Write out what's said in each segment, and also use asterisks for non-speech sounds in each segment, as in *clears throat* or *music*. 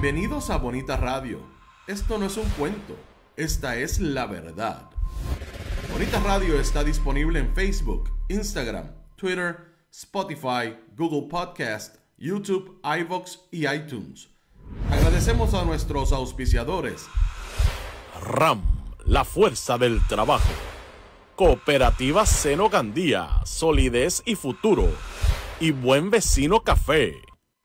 Bienvenidos a Bonita Radio. Esto no es un cuento, esta es la verdad. Bonita Radio está disponible en Facebook, Instagram, Twitter, Spotify, Google Podcast, YouTube, iVoox y iTunes. Agradecemos a nuestros auspiciadores. RAM, la fuerza del trabajo. Cooperativa Seno Gandía, solidez y futuro. Y Buen Vecino Café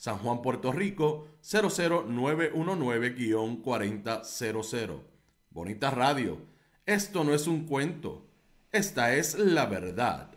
San Juan, Puerto Rico 00919-4000. Bonita Radio, esto no es un cuento, esta es la verdad.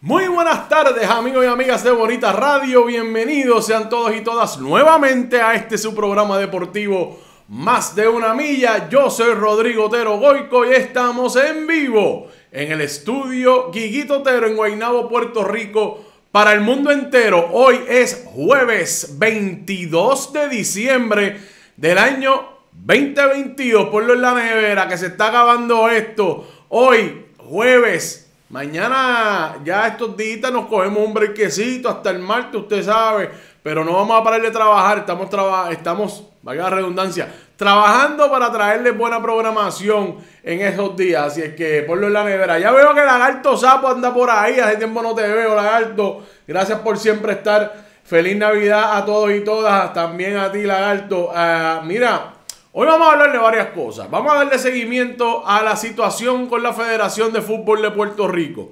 Muy buenas tardes amigos y amigas de Bonita Radio, bienvenidos sean todos y todas nuevamente a este su programa deportivo más de una milla, yo soy Rodrigo Otero Goico y estamos en vivo en el estudio Guiguito Otero en Guaynabo, Puerto Rico, para el mundo entero. Hoy es jueves 22 de diciembre del año 2022. Ponlo en la nevera que se está acabando esto. Hoy, jueves. Mañana, ya estos días nos cogemos un brequecito hasta el martes, usted sabe. Pero no vamos a parar de trabajar. Estamos, trabajando. estamos valga la redundancia, trabajando para traerles buena programación en estos días. Así es que ponlo en la nevera. Ya veo que Lagarto Sapo anda por ahí. Hace tiempo no te veo, Lagarto. Gracias por siempre estar. Feliz Navidad a todos y todas. También a ti, Lagarto. Ah, mira, hoy vamos a hablarle de varias cosas. Vamos a darle seguimiento a la situación con la Federación de Fútbol de Puerto Rico.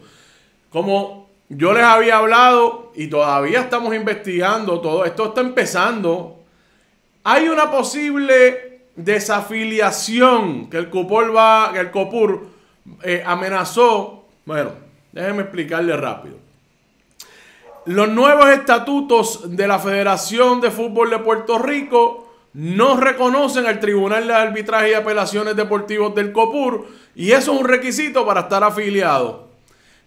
Como yo les había hablado y todavía estamos investigando todo. Esto está empezando. Hay una posible desafiliación que el Copur va, el Copur eh, amenazó. Bueno, déjenme explicarle rápido. Los nuevos estatutos de la Federación de Fútbol de Puerto Rico no reconocen al Tribunal de Arbitraje y Apelaciones Deportivos del COPUR y eso es un requisito para estar afiliado.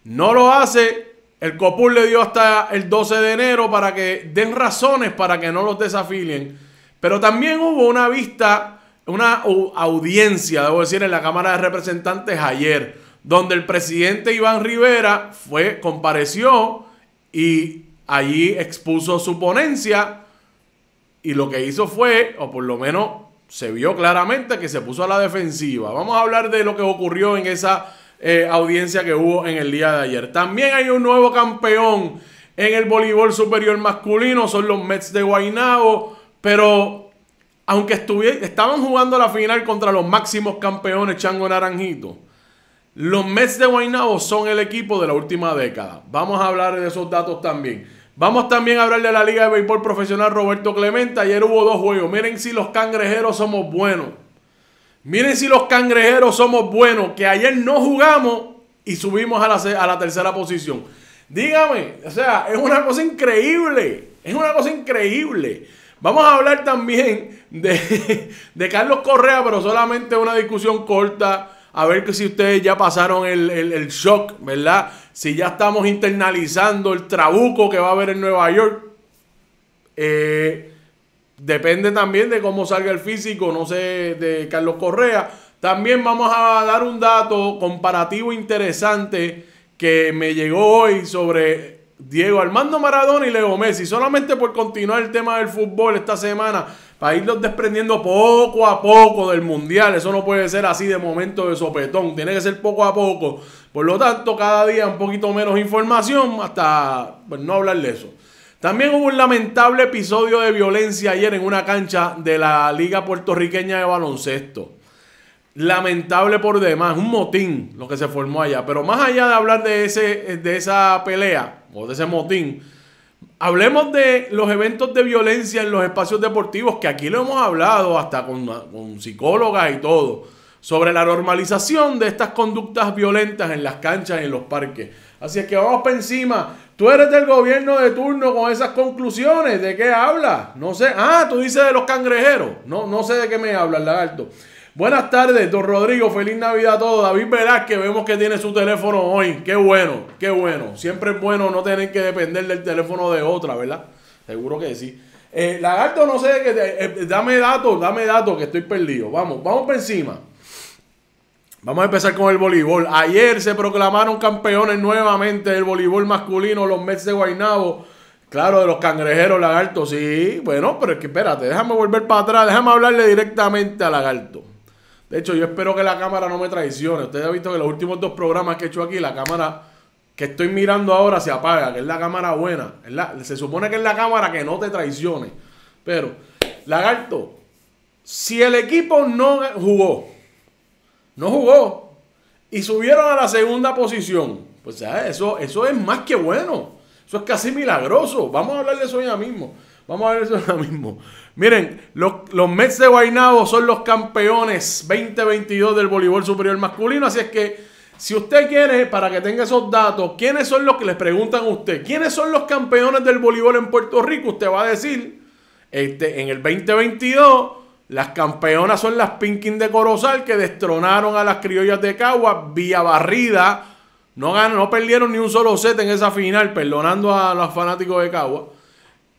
No lo hace, el COPUR le dio hasta el 12 de enero para que den razones para que no los desafilien. Pero también hubo una vista, una audiencia, debo decir, en la Cámara de Representantes ayer, donde el presidente Iván Rivera fue, compareció y allí expuso su ponencia y lo que hizo fue, o por lo menos se vio claramente que se puso a la defensiva. Vamos a hablar de lo que ocurrió en esa eh, audiencia que hubo en el día de ayer. También hay un nuevo campeón en el voleibol superior masculino, son los Mets de Guaynabo pero aunque estaban jugando la final contra los máximos campeones Chango Naranjito, los Mets de Guaynabo son el equipo de la última década. Vamos a hablar de esos datos también. Vamos también a hablar de la Liga de Béisbol Profesional Roberto Clemente. Ayer hubo dos juegos. Miren si los cangrejeros somos buenos. Miren si los cangrejeros somos buenos. Que ayer no jugamos y subimos a la, a la tercera posición. Dígame, o sea, es una cosa increíble. Es una cosa increíble. Vamos a hablar también de, de Carlos Correa, pero solamente una discusión corta. A ver si ustedes ya pasaron el, shock, ¿verdad? Si ya estamos internalizando el trabuco que va a haber en Nueva York. Eh, depende también de cómo salga el físico, no sé, de Carlos Correa. También vamos a dar un dato comparativo interesante que me llegó hoy sobre Diego Armando Maradona y Leo Messi. Solamente por continuar el tema del fútbol esta semana, para irlos desprendiendo poco a poco del mundial. Eso no puede ser así de momento de sopetón. Tiene que ser poco a poco. Por lo tanto, cada día un poquito menos información hasta pues, no hablar de eso. También hubo un lamentable episodio de violencia ayer en una cancha de la Liga Puertorriqueña de Baloncesto lamentable por demás, un motín lo que se formó allá. Pero más allá de hablar de, ese, de esa pelea o de ese motín, hablemos de los eventos de violencia en los espacios deportivos, que aquí lo hemos hablado hasta con, con psicólogas y todo, sobre la normalización de estas conductas violentas en las canchas y en los parques. Así es que vamos para encima. Tú eres del gobierno de turno con esas conclusiones. ¿De qué hablas? No sé. Ah, tú dices de los cangrejeros. No, no sé de qué me hablas, lagarto. Buenas tardes, don Rodrigo. Feliz Navidad a todos. David Velázquez, vemos que tiene su teléfono hoy. Qué bueno, qué bueno. Siempre es bueno no tener que depender del teléfono de otra, ¿verdad? Seguro que sí. Eh, lagarto, no sé, eh, dame datos, dame datos, que estoy perdido. Vamos, vamos por encima. Vamos a empezar con el voleibol. Ayer se proclamaron campeones nuevamente del voleibol masculino los Mets de Guaynabo. Claro, de los cangrejeros, Lagarto, sí. Bueno, pero es que espérate, déjame volver para atrás, déjame hablarle directamente a Lagarto. De hecho, yo espero que la cámara no me traicione. Ustedes han visto que los últimos dos programas que he hecho aquí, la cámara que estoy mirando ahora se apaga, que es la cámara buena. se supone que es la cámara que no te traicione. Pero, Lagarto, si el equipo no jugó, no jugó, y subieron a la segunda posición, pues eso, eso es más que bueno. Eso es casi milagroso. Vamos a hablar de eso ya mismo. Vamos a ver eso *laughs* ahora mismo. Miren, los, Mets de Guaynabo son los campeones 2022 del voleibol superior masculino. Así es que, si usted quiere, para que tenga esos datos, ¿quiénes son los que les preguntan a usted? ¿Quiénes son los campeones del voleibol en Puerto Rico? Usted va a decir, este, en el 2022, las campeonas son las Pinkin de Corozal que destronaron a las criollas de Cagua vía barrida. No, no perdieron ni un solo set en esa final, perdonando a los fanáticos de Cagua.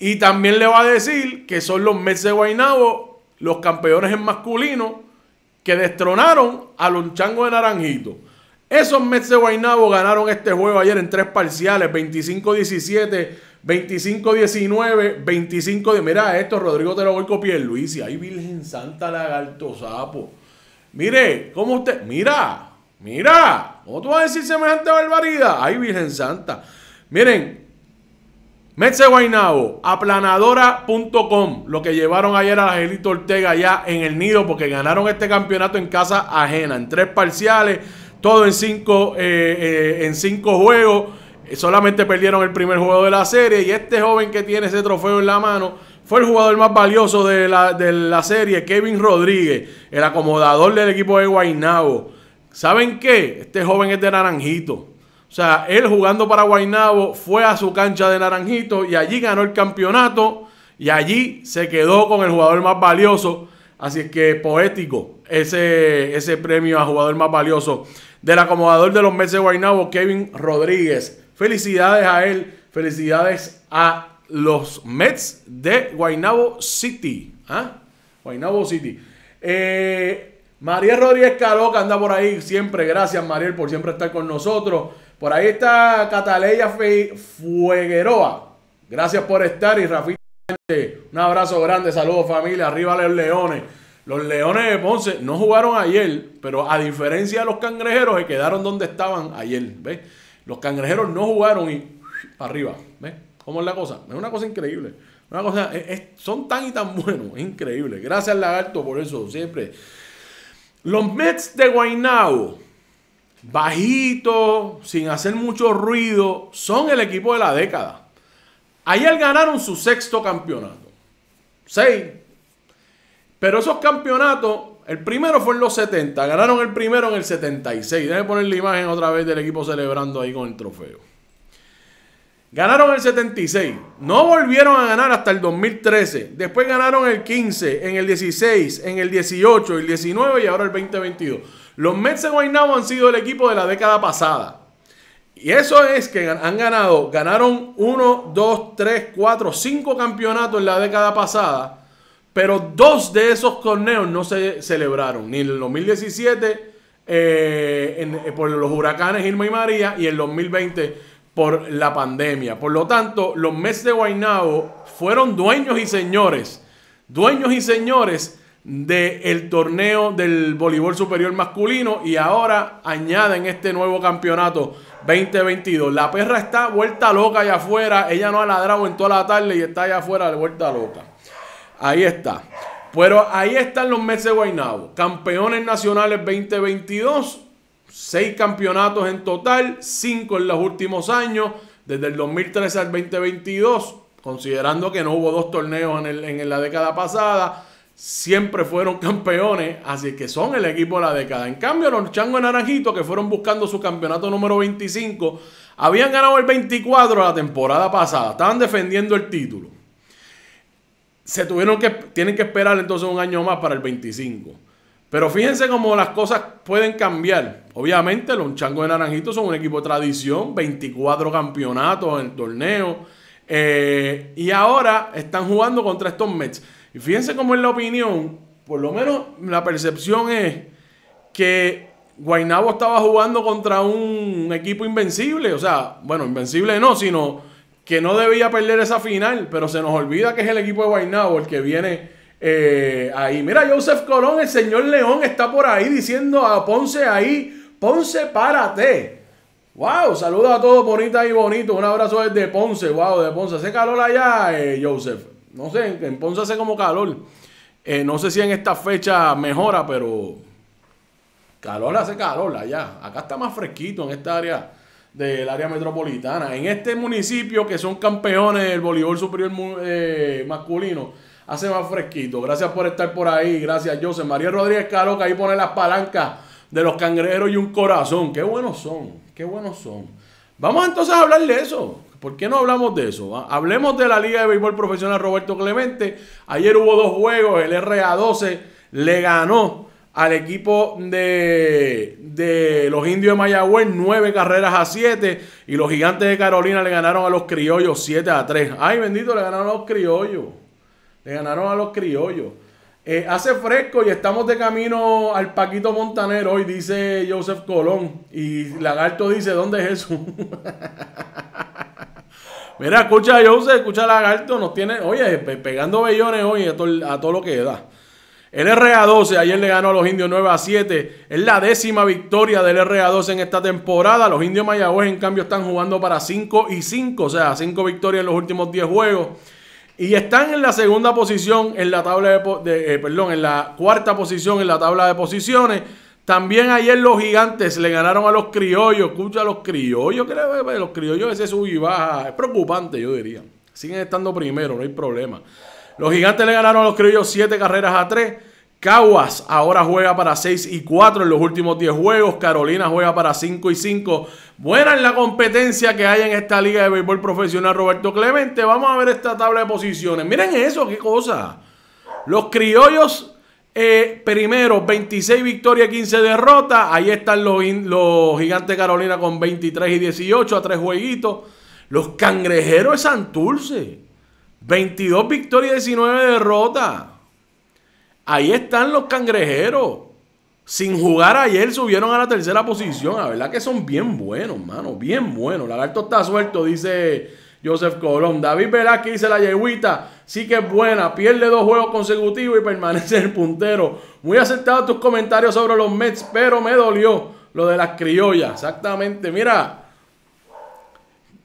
Y también le va a decir que son los Mets de Guaynabo los campeones en masculino que destronaron a los changos de Naranjito. Esos Mets de Guaynabo ganaron este juego ayer en tres parciales, 25-17, 25-19, 25... Mira esto, Rodrigo te lo voy a copiar, Luis. Y ay, Virgen Santa Lagarto Sapo. Mire, ¿cómo usted? Mira, mira. ¿Cómo tú vas a decir semejante barbaridad? Ay, Virgen Santa. Miren, Metse Guainabo, aplanadora.com, lo que llevaron ayer a la Angelito Ortega ya en el nido porque ganaron este campeonato en casa ajena, en tres parciales, todo en cinco, eh, eh, en juegos. Eh, solamente perdieron el primer juego de la serie y este joven que tiene ese trofeo en la mano fue el jugador más valioso de la, serie, Kevin Rodríguez, el acomodador del equipo de Guainabo. ¿Saben qué? Este joven es de Naranjito. O sea, él jugando para Guainabo fue a su cancha de Naranjito y allí ganó el campeonato y allí se quedó con el jugador más valioso. Así es que poético ese, ese premio a jugador más valioso del acomodador de los Mets de Guaynabo, Kevin Rodríguez. Felicidades a él, felicidades a los Mets de Guaynabo City. ¿Ah? Guaynabo City. Eh, María Rodríguez Caloca anda por ahí siempre. Gracias, Mariel, por siempre estar con nosotros. Por ahí está Cataleya Fuegueroa. Gracias por estar y Rafita. Un abrazo grande, saludos familia, arriba los leones. Los leones de Ponce no jugaron ayer, pero a diferencia de los cangrejeros, se quedaron donde estaban ayer. ¿ves? Los cangrejeros no jugaron y arriba. ¿Ves? ¿Cómo es la cosa? Es una cosa increíble. Una cosa, son tan y tan buenos, es increíble. Gracias, Lagarto, por eso, siempre. Los Mets de Guaynabo bajito, sin hacer mucho ruido, son el equipo de la década. Ayer ganaron su sexto campeonato. Seis. Pero esos campeonatos, el primero fue en los 70, ganaron el primero en el 76. Déjenme poner la imagen otra vez del equipo celebrando ahí con el trofeo. Ganaron el 76, no volvieron a ganar hasta el 2013, después ganaron el 15, en el 16, en el 18, el 19 y ahora el 2022. Los Mets de Guaynabo han sido el equipo de la década pasada. Y eso es que han ganado, ganaron 1, 2, 3, 4, 5 campeonatos en la década pasada, pero dos de esos torneos no se celebraron, ni en el 2017 eh, eh, por los huracanes Irma y María y en el 2020 por la pandemia. Por lo tanto, los meses de Guaynabo fueron dueños y señores, dueños y señores del el torneo del voleibol superior masculino y ahora añaden este nuevo campeonato 2022. La perra está vuelta loca allá afuera, ella no ha ladrado en toda la tarde y está allá afuera de vuelta loca. Ahí está. Pero ahí están los meses de Guaynabo, campeones nacionales 2022 Seis campeonatos en total, cinco en los últimos años, desde el 2013 al 2022, considerando que no hubo dos torneos en, en la década pasada, siempre fueron campeones, así que son el equipo de la década. En cambio, los Changos naranjito que fueron buscando su campeonato número 25, habían ganado el 24 la temporada pasada, estaban defendiendo el título. Se tuvieron que, tienen que esperar entonces un año más para el 25. Pero fíjense cómo las cosas pueden cambiar. Obviamente, los Changos de Naranjito son un equipo de tradición, 24 campeonatos en torneo. Eh, y ahora están jugando contra estos Mets. Y fíjense cómo es la opinión, por lo menos la percepción es que Guainabo estaba jugando contra un equipo invencible. O sea, bueno, invencible no, sino que no debía perder esa final, pero se nos olvida que es el equipo de Guainabo el que viene eh, ahí, mira, Joseph Colón, el señor León está por ahí diciendo a Ponce ahí, Ponce, párate. Wow, saluda a todos bonita y bonito. Un abrazo desde Ponce, wow, de Ponce. Hace calor allá, eh, Joseph. No sé, en Ponce hace como calor. Eh, no sé si en esta fecha mejora, pero calor hace calor allá. Acá está más fresquito en esta área del área metropolitana. En este municipio que son campeones del voleibol superior masculino hace más fresquito. Gracias por estar por ahí. Gracias, José. María Rodríguez Caro, que ahí pone las palancas de los cangrejeros y un corazón. Qué buenos son, qué buenos son. Vamos entonces a hablar de eso. ¿Por qué no hablamos de eso? Ah, hablemos de la Liga de Béisbol Profesional Roberto Clemente. Ayer hubo dos juegos. El RA12 le ganó al equipo de, los indios de Mayagüez nueve carreras a siete. Y los gigantes de Carolina le ganaron a los criollos 7 a 3. Ay, bendito, le ganaron a los criollos. Le ganaron a los criollos. Eh, hace fresco y estamos de camino al Paquito Montanero hoy, dice Joseph Colón. Y Lagarto dice, ¿dónde es eso. *laughs* Mira, escucha Joseph, escucha Lagarto, nos tiene, oye, pegando bellones hoy a todo, todo lo que da. El RA12 ayer le ganó a los indios 9 a 7. Es la décima victoria del RA12 en esta temporada. Los indios Mayagüez, en cambio, están jugando para 5 y 5, o sea, 5 victorias en los últimos 10 juegos. Y están en la segunda posición en la tabla de, eh, perdón, en la cuarta posición en la tabla de posiciones. También ayer los gigantes le ganaron a los criollos. Escucha, los criollos, los criollos ese sub y baja. Es preocupante, yo diría. Siguen estando primero, no hay problema. Los gigantes le ganaron a los criollos siete carreras a tres. Caguas ahora juega para 6 y 4 en los últimos 10 juegos. Carolina juega para 5 y 5. Buena en la competencia que hay en esta liga de béisbol profesional, Roberto Clemente. Vamos a ver esta tabla de posiciones. Miren eso, qué cosa. Los criollos eh, primero, 26 victorias, 15 derrotas. Ahí están los, los gigantes Carolina con 23 y 18 a 3 jueguitos. Los cangrejeros de Santurce, 22 victorias, 19 derrotas. Ahí están los cangrejeros. Sin jugar ayer subieron a la tercera posición. La verdad que son bien buenos, mano. Bien buenos. Lagarto está suelto, dice Joseph Colón. David Velázquez dice la yegüita. Sí que es buena. Pierde dos juegos consecutivos y permanece en el puntero. Muy aceptados tus comentarios sobre los Mets, pero me dolió lo de las criollas. Exactamente. Mira,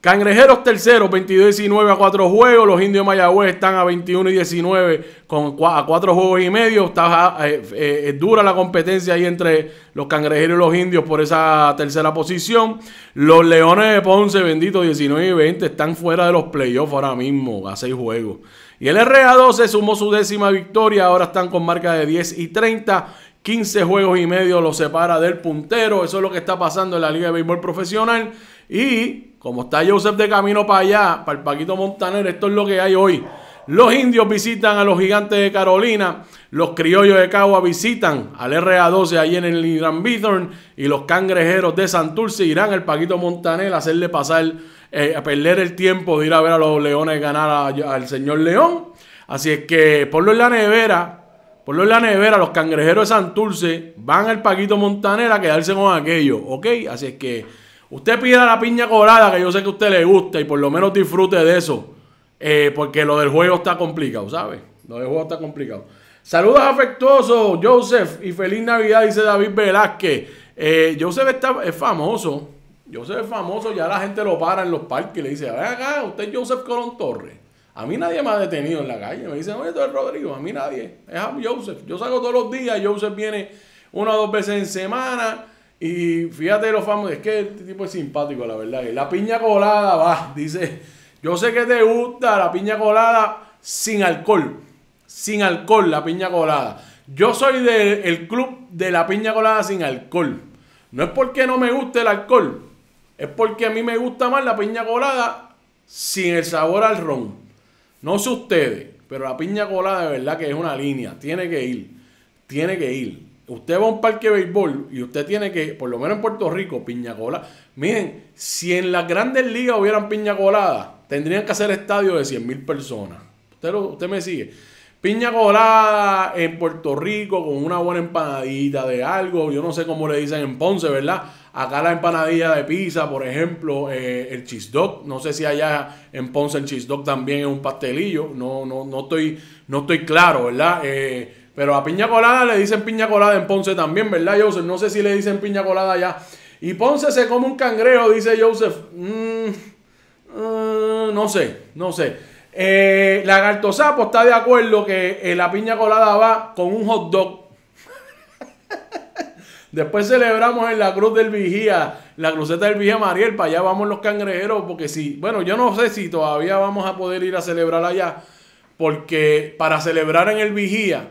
Cangrejeros terceros, 22-19 y a 4 juegos. Los indios de Mayagüez están a 21 y 19 con, a 4 juegos y medio. Está eh, eh, dura la competencia ahí entre los cangrejeros y los indios por esa tercera posición. Los Leones de Ponce, bendito, 19 y 20, están fuera de los playoffs ahora mismo, a 6 juegos. Y el RA12 sumó su décima victoria. Ahora están con marca de 10 y 30. 15 juegos y medio los separa del puntero. Eso es lo que está pasando en la Liga de Béisbol Profesional. Y como está Joseph de camino para allá, para el Paquito Montaner, esto es lo que hay hoy. Los indios visitan a los gigantes de Carolina, los criollos de Cagua visitan al RA12 ahí en el Irán Bithorn y los cangrejeros de Santurce irán al Paquito Montaner a hacerle pasar, eh, a perder el tiempo de ir a ver a los leones ganar al señor León. Así es que ponlo en la nevera, ponlo en la nevera, los cangrejeros de Santurce van al Paquito Montaner a quedarse con aquello, ¿ok? Así es que... Usted pida la piña colada, que yo sé que a usted le gusta, y por lo menos disfrute de eso. Eh, porque lo del juego está complicado, ¿sabe? Lo del juego está complicado. Saludos afectuosos, Joseph, y feliz Navidad, dice David Velázquez. Eh, Joseph está, es famoso. Joseph es famoso, ya la gente lo para en los parques y le dice, ven acá, usted es Joseph Colón Torres. A mí nadie me ha detenido en la calle. Me dicen, oye, tú eres Rodrigo. A mí nadie. Es Joseph. Yo salgo todos los días. Joseph viene una o dos veces en semana. Y fíjate los famoso, es que este tipo es simpático, la verdad. La piña colada va, *laughs* dice, yo sé que te gusta la piña colada sin alcohol. Sin alcohol, la piña colada. Yo soy del club de la piña colada sin alcohol. No es porque no me guste el alcohol, es porque a mí me gusta más la piña colada sin el sabor al ron. No sé ustedes, pero la piña colada de verdad que es una línea, tiene que ir, tiene que ir. Usted va a un parque de béisbol y usted tiene que, por lo menos en Puerto Rico, piña colada. Miren, si en las grandes ligas hubieran piña colada, tendrían que hacer estadios de 100.000 personas. Usted, usted me sigue. Piña colada en Puerto Rico con una buena empanadita de algo. Yo no sé cómo le dicen en Ponce, ¿verdad? Acá la empanadilla de pizza, por ejemplo, eh, el cheese No sé si allá en Ponce el cheese también es un pastelillo. No, no, no, estoy, no estoy claro, ¿verdad? Eh, pero a piña colada le dicen piña colada en Ponce también, ¿verdad, Joseph? No sé si le dicen piña colada allá. Y Ponce se come un cangrejo, dice Joseph. Mm, eh, no sé, no sé. La eh, Lagarto Sapo está de acuerdo que eh, la piña colada va con un hot dog. *laughs* Después celebramos en la Cruz del Vigía, la cruceta del Vigía Mariel, para allá vamos los cangrejeros, porque si, bueno, yo no sé si todavía vamos a poder ir a celebrar allá, porque para celebrar en el Vigía,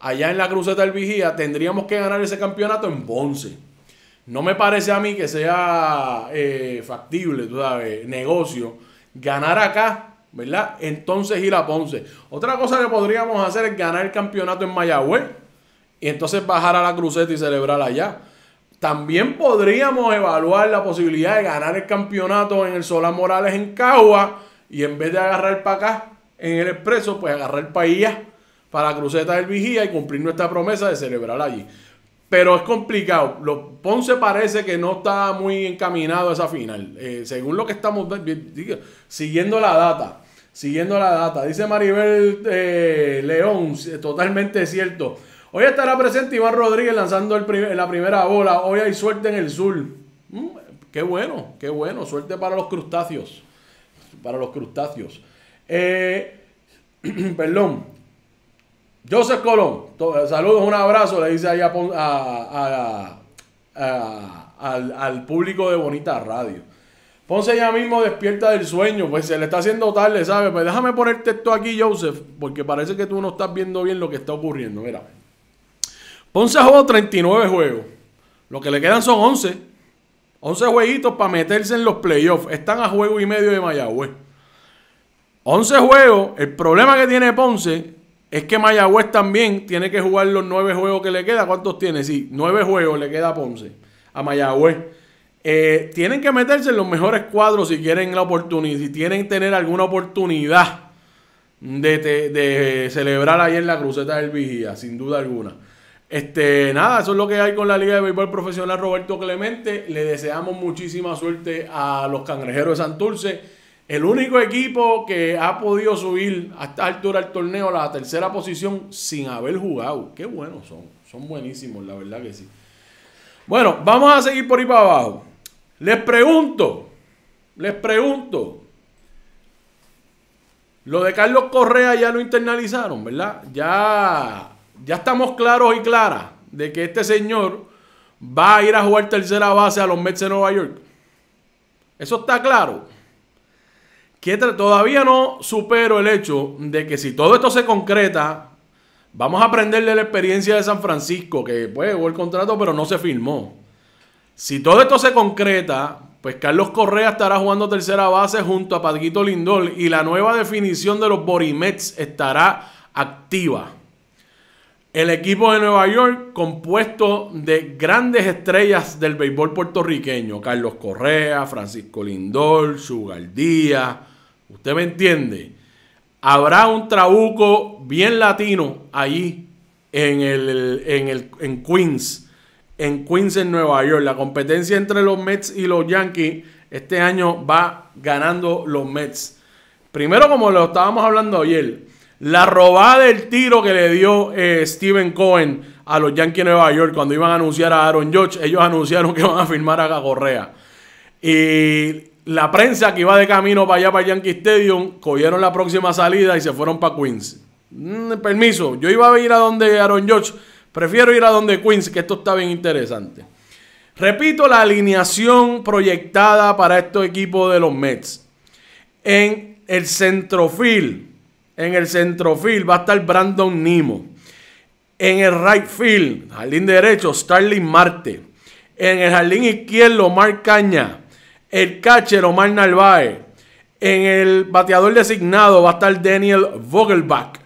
allá en la cruceta del Vigía, tendríamos que ganar ese campeonato en Ponce. No me parece a mí que sea eh, factible, sabes, negocio, ganar acá, ¿verdad? Entonces ir a Ponce. Otra cosa que podríamos hacer es ganar el campeonato en Mayagüez y entonces bajar a la cruceta y celebrar allá. También podríamos evaluar la posibilidad de ganar el campeonato en el Solán Morales en Cagua y en vez de agarrar para acá en el expreso, pues agarrar para allá para cruceta del vigía y cumplir nuestra promesa de celebrar allí. Pero es complicado. Lo, Ponce parece que no está muy encaminado a esa final. Eh, según lo que estamos siguiendo la data. Siguiendo la data. Dice Maribel eh, León, totalmente cierto. Hoy estará presente Iván Rodríguez lanzando el la primera bola. Hoy hay suerte en el sur. Mm, qué bueno, qué bueno. Suerte para los crustáceos. Para los crustáceos. Eh, *clears throat* perdón. Joseph Colón, saludos, un abrazo, le dice ahí al, público de Bonita Radio. Ponce ya mismo despierta del sueño, pues se le está haciendo tarde, ¿sabes? Pues déjame poner texto aquí, Joseph, porque parece que tú no estás viendo bien lo que está ocurriendo. Mira, Ponce jugó 39 juegos, lo que le quedan son 11. 11 jueguitos para meterse en los playoffs. Están a juego y medio de Mayagüez. 11 juegos. El problema que tiene Ponce es que Mayagüez también tiene que jugar los nueve juegos que le queda. ¿Cuántos tiene? Sí, nueve juegos le queda Ponce, a Mayagüez. Eh, tienen que meterse en los mejores cuadros si quieren la oportunidad, si tienen tener alguna oportunidad de, celebrar ahí en la cruceta del Vigía, sin duda alguna. Este, nada, eso es lo que hay con la Liga de Béisbol Profesional Roberto Clemente. Le deseamos muchísima suerte a los cangrejeros de Santurce el único equipo que ha podido subir a esta altura del torneo a la tercera posición sin haber jugado. Qué buenos son. Son buenísimos, la verdad que sí. Bueno, vamos a seguir por ahí para abajo. Les pregunto, les pregunto. Lo de Carlos Correa ya lo internalizaron, ¿verdad? Ya, ya estamos claros y claras de que este señor va a ir a jugar tercera base a los Mets de Nueva York. Eso está claro todavía no supero el hecho de que si todo esto se concreta, vamos a aprender de la experiencia de San Francisco, que pues hubo el contrato, pero no se firmó. Si todo esto se concreta, pues Carlos Correa estará jugando tercera base junto a Padguito Lindol y la nueva definición de los Borimets estará activa. El equipo de Nueva York, compuesto de grandes estrellas del béisbol puertorriqueño, Carlos Correa, Francisco Lindol, Sugar Díaz, ¿Usted me entiende? Habrá un trabuco bien latino ahí en, el, en, el, en Queens, en Queens, en Nueva York. La competencia entre los Mets y los Yankees este año va ganando los Mets. Primero, como lo estábamos hablando ayer, la robada del tiro que le dio eh, Steven Cohen a los Yankees de Nueva York cuando iban a anunciar a Aaron Judge, ellos *laughs* anunciaron que van a firmar a Gagorrea Y la prensa que iba de camino para allá, para Yankee Stadium, cogieron la próxima salida y se fueron para Queens. Mm, permiso, yo iba a ir a donde Aaron George, prefiero ir a donde Queens, que esto está bien interesante. Repito la alineación proyectada para estos equipos de los Mets. En el centrofil, en el centrofil va a estar Brandon Nimo. En el right field, jardín derecho, Starling Marte. En el jardín izquierdo, Mark Caña el catcher Omar Narvaez, En el bateador designado va a estar Daniel Vogelbach.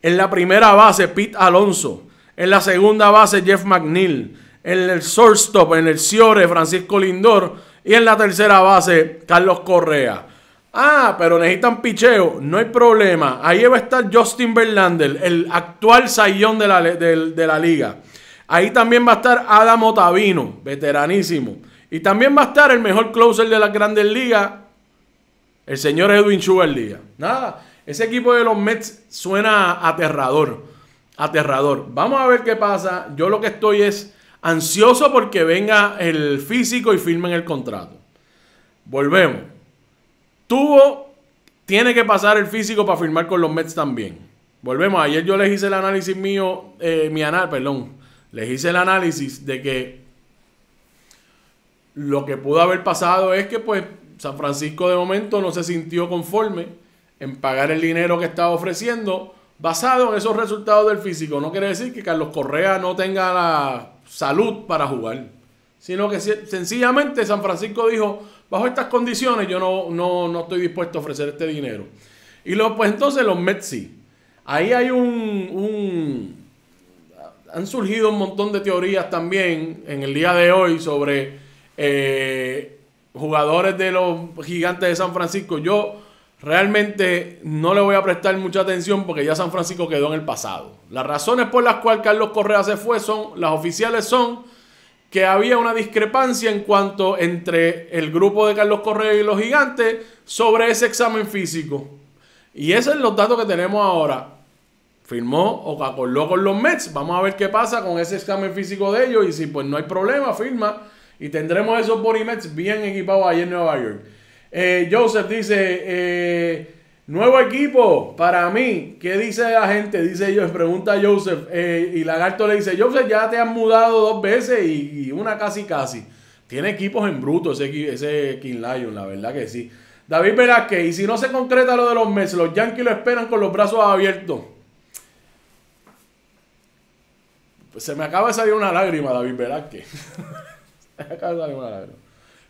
En la primera base, Pete Alonso. En la segunda base, Jeff McNeil. En el shortstop, en el Ciore, Francisco Lindor. Y en la tercera base, Carlos Correa. Ah, pero necesitan picheo. No hay problema. Ahí va a estar Justin Verlander, el actual sayón de la, de, la liga. Ahí también va a estar Adam Otavino, veteranísimo. Y también va a estar el mejor closer de las grandes ligas, el señor Edwin Schubert Díaz. Nada, ese equipo de los Mets suena aterrador. Aterrador. Vamos a ver qué pasa. Yo lo que estoy es ansioso porque venga el físico y firmen el contrato. Volvemos. Tuvo, tiene que pasar el físico para firmar con los Mets también. Volvemos. Ayer yo les hice el análisis mío, eh, mi anal, perdón, les hice el análisis de que lo que pudo haber pasado es que pues San Francisco de momento no se sintió conforme en pagar el dinero que estaba ofreciendo basado en esos resultados del físico. No quiere decir que Carlos Correa no tenga la salud para jugar, sino que sencillamente San Francisco dijo, bajo estas condiciones yo no, estoy dispuesto a ofrecer este dinero. Y lo, pues entonces los Metsi, ahí hay un, un... Han surgido un montón de teorías también en el día de hoy sobre eh, jugadores de los gigantes de San Francisco. Yo realmente no le voy a prestar mucha atención porque ya San Francisco quedó en el pasado. Las razones por las cuales Carlos Correa se fue son, las oficiales son que había una discrepancia en cuanto entre el grupo de Carlos Correa y los gigantes sobre ese examen físico. Y esos son los datos que tenemos ahora. Firmó o acordó con los Mets. Vamos a ver qué pasa con ese examen físico de ellos. Y si pues no hay problema, firma. Y tendremos esos Mets bien equipados ahí en Nueva York. Eh, Joseph dice, eh, nuevo equipo para mí. ¿Qué dice la gente? Dice ellos, pregunta Joseph. Eh, y Lagarto le dice, Joseph, ya te han mudado dos veces y, una casi casi. Tiene equipos en bruto ese, King Lion, la verdad que sí. David Velázquez, y si no se concreta lo de los Mets, los Yankees lo esperan con los brazos abiertos. se me acaba de salir una lágrima, David Velázquez. *laughs* *laughs*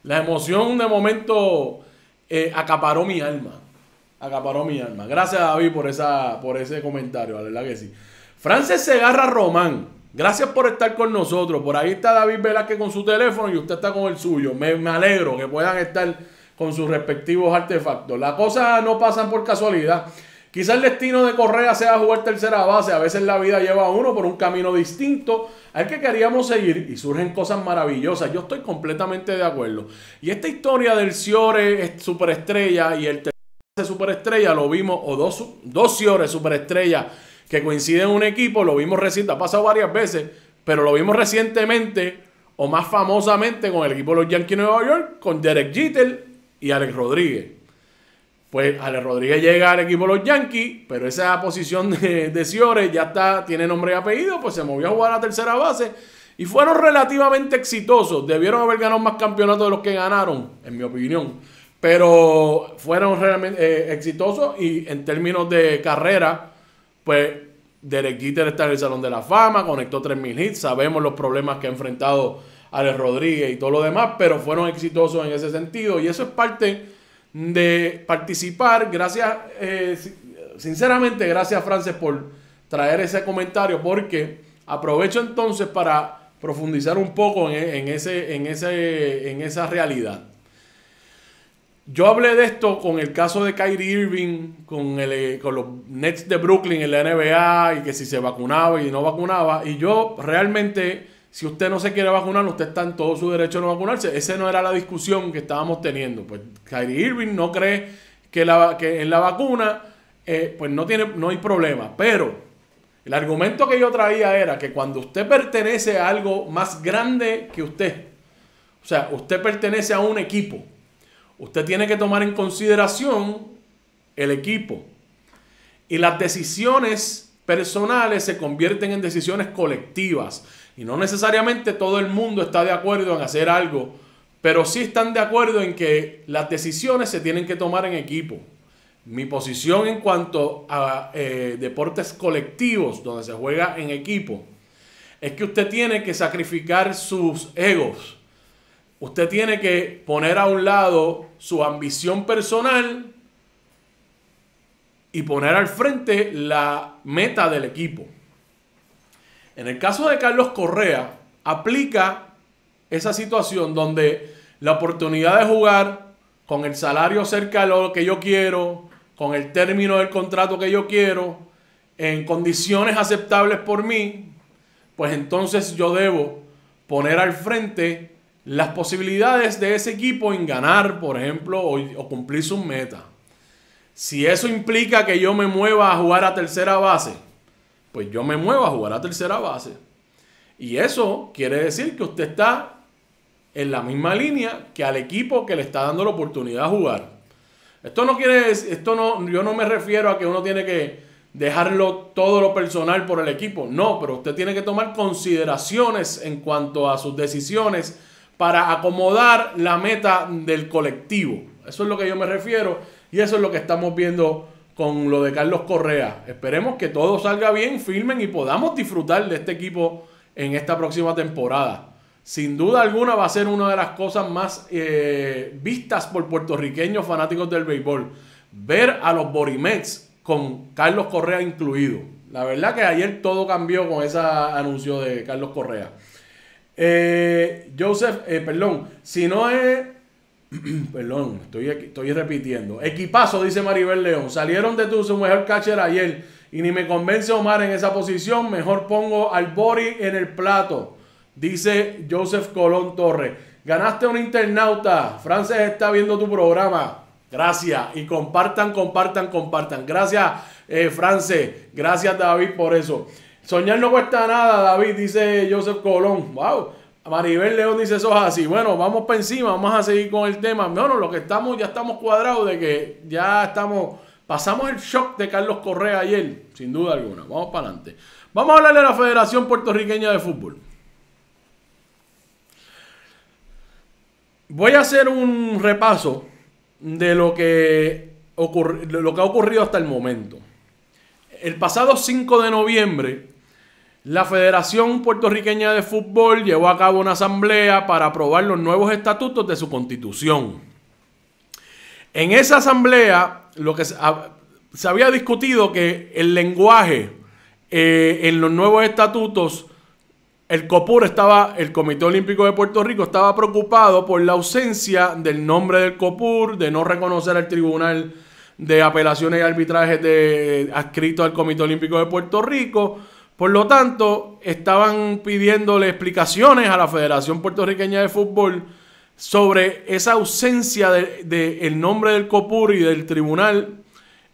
La emoción de momento eh, acaparó mi alma. Acaparó mi alma. Gracias, David, por, esa, por ese comentario, la verdad que sí. Frances Segarra Román, gracias por estar con nosotros. Por ahí está David Velázquez con su teléfono y usted está con el suyo. Me, me alegro que puedan estar con sus respectivos artefactos. Las cosas no pasan por casualidad. Quizás el destino de Correa sea jugar tercera base, a veces la vida lleva a uno por un camino distinto al que queríamos seguir y surgen cosas maravillosas. Yo estoy completamente de acuerdo. Y esta historia del Ciore superestrella y el superestrella lo vimos, o dos, dos superestrella que coinciden en un equipo, lo vimos reciente, ha pasado varias veces, pero lo vimos recientemente o más famosamente con el equipo de los Yankees de Nueva York, con Derek Jeter y Alex Rodríguez. Pues Ale Rodríguez llega al equipo de los Yankees, pero esa posición de, de ya está, tiene nombre y apellido, pues se movió a jugar a la tercera base y fueron relativamente exitosos. Debieron haber ganado más campeonatos de los que ganaron, en mi opinión. Pero fueron realmente eh, exitosos y en términos de carrera, pues Derek Jeter está en el Salón de la Fama, conectó 3.000 hits, sabemos los problemas que ha enfrentado Alex Rodríguez y todo lo demás, pero fueron exitosos en ese sentido y eso es parte de participar. Gracias, eh, sinceramente, gracias Frances por traer ese comentario porque aprovecho entonces para profundizar un poco en, ese, ese, en esa realidad. Yo hablé de esto con el caso de Kyrie Irving, con, el, eh, con los Nets de Brooklyn en la NBA y que si se vacunaba y no vacunaba. Y yo realmente si usted no se quiere vacunar, usted está en todo su derecho a no vacunarse. Esa no era la discusión que estábamos teniendo. Pues Heidi Irving no cree que, que en la vacuna, eh, pues no, tiene, no hay problema. Pero el argumento que yo traía era que cuando usted pertenece a algo más grande que usted, o sea, usted pertenece a un equipo, usted tiene que tomar en consideración el equipo. Y las decisiones personales se convierten en decisiones colectivas. Y no necesariamente todo el mundo está de acuerdo en hacer algo, pero sí están de acuerdo en que las decisiones se tienen que tomar en equipo. Mi posición en cuanto a eh, deportes colectivos, donde se juega en equipo, es que usted tiene que sacrificar sus egos. Usted tiene que poner a un lado su ambición personal y poner al frente la meta del equipo. En el caso de Carlos Correa, aplica esa situación donde la oportunidad de jugar con el salario cerca de lo que yo quiero, con el término del contrato que yo quiero, en condiciones aceptables por mí, pues entonces yo debo poner al frente las posibilidades de ese equipo en ganar, por ejemplo, o, cumplir sus metas. Si eso implica que yo me mueva a jugar a tercera base, pues yo me muevo a jugar a tercera base. Y eso quiere decir que usted está en la misma línea que al equipo que le está dando la oportunidad de jugar. Esto no quiere decir, esto no, yo no me refiero a que uno tiene que dejarlo todo lo personal por el equipo. No, pero usted tiene que tomar consideraciones en cuanto a sus decisiones para acomodar la meta del colectivo. Eso es lo que yo me refiero y eso es lo que estamos viendo con lo de Carlos Correa. Esperemos que todo salga bien, filmen y podamos disfrutar de este equipo en esta próxima temporada. Sin duda alguna va a ser una de las cosas más eh, vistas por puertorriqueños fanáticos del béisbol. Ver a los Borimets con Carlos Correa incluido. La verdad que ayer todo cambió con ese anuncio de Carlos Correa. Eh, Joseph, eh, perdón, si no es *clears throat* Perdón, estoy, estoy repitiendo. Equipazo, dice Maribel León. Salieron de tu su mejor catcher ayer. Y ni me convence Omar en esa posición. Mejor pongo al Bori en el plato. Dice Joseph Colón Torres. Ganaste un internauta. Frances está viendo tu programa. Gracias. Y compartan, compartan, compartan. Gracias, eh, Gracias, David, por eso. Soñar no cuesta nada, David, dice Joseph Colón. Wow. Maribel León dice eso así. Bueno, vamos para encima, vamos a seguir con el tema. Bueno, lo que estamos, ya estamos cuadrados de que ya estamos, pasamos el shock de Carlos Correa ayer, sin duda alguna. Vamos para adelante. Vamos a hablar de la Federación Puertorriqueña de Fútbol. Voy a hacer un repaso de lo que, de lo que ha ocurrido hasta el momento. El pasado 5 de noviembre, la Federación Puertorriqueña de Fútbol llevó a cabo una asamblea para aprobar los nuevos estatutos de su constitución. En esa asamblea, lo que se ah, había discutido que el lenguaje eh, en los nuevos estatutos, el COPUR estaba, el Comité Olímpico de Puerto Rico estaba preocupado por la ausencia del nombre del COPUR, de no reconocer al Tribunal de Apelaciones y Arbitrajes de, adscrito al Comité Olímpico de Puerto Rico por lo tanto, estaban pidiéndole explicaciones a la Federación Puertorriqueña de Fútbol sobre esa ausencia del nombre del COPUR y del tribunal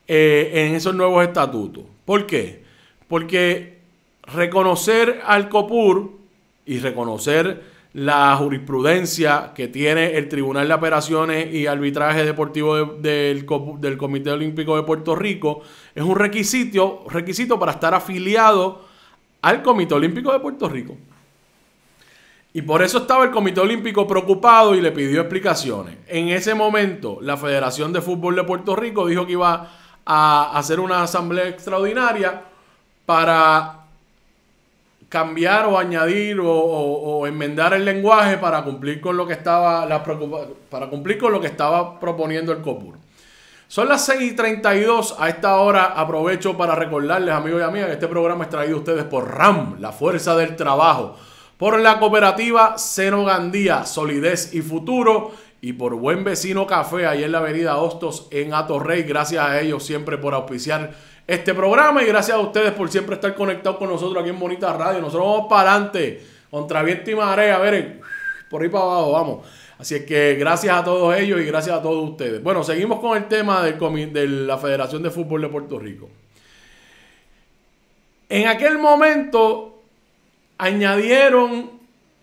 eh, en esos nuevos estatutos. ¿Por qué? Porque reconocer al COPUR y reconocer la jurisprudencia que tiene el Tribunal de Operaciones y Arbitraje Deportivo del, del, Comité Olímpico de Puerto Rico es un requisito, requisito para estar afiliado al Comité Olímpico de Puerto Rico. Y por eso estaba el Comité Olímpico preocupado y le pidió explicaciones. En ese momento, la Federación de Fútbol de Puerto Rico dijo que iba a hacer una asamblea extraordinaria para cambiar o añadir o, enmendar el lenguaje para cumplir con lo que estaba para cumplir con lo que estaba proponiendo el COPUR. Son las 6 y 32. A esta hora aprovecho para recordarles, amigos y amigas, que este programa es traído a ustedes por RAM, la fuerza del trabajo, por la cooperativa Seno Gandía, Solidez y Futuro, y por Buen Vecino Café, ahí en la avenida Hostos, en Atorrey. Gracias a ellos siempre por auspiciar este programa y gracias a ustedes por siempre estar conectados con nosotros aquí en Bonita Radio. Nosotros vamos para adelante, contra viento y marea, a ver, por ahí para abajo, vamos. Así que gracias a todos ellos y gracias a todos ustedes. Bueno, seguimos con el tema de la Federación de Fútbol de Puerto Rico. En aquel momento añadieron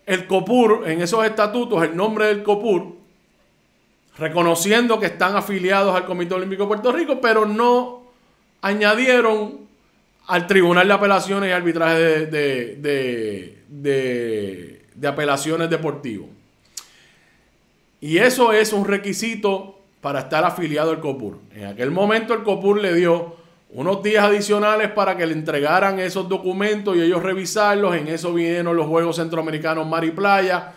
el COPUR, en esos estatutos, el nombre del COPUR, reconociendo que están afiliados al Comité Olímpico de Puerto Rico, pero no añadieron al Tribunal de Apelaciones y Arbitraje de, de Apelaciones Deportivos. Y eso es un requisito para estar afiliado al COPUR. En aquel momento el COPUR le dio unos días adicionales para que le entregaran esos documentos y ellos revisarlos. En eso vinieron los Juegos Centroamericanos Mar y Playa.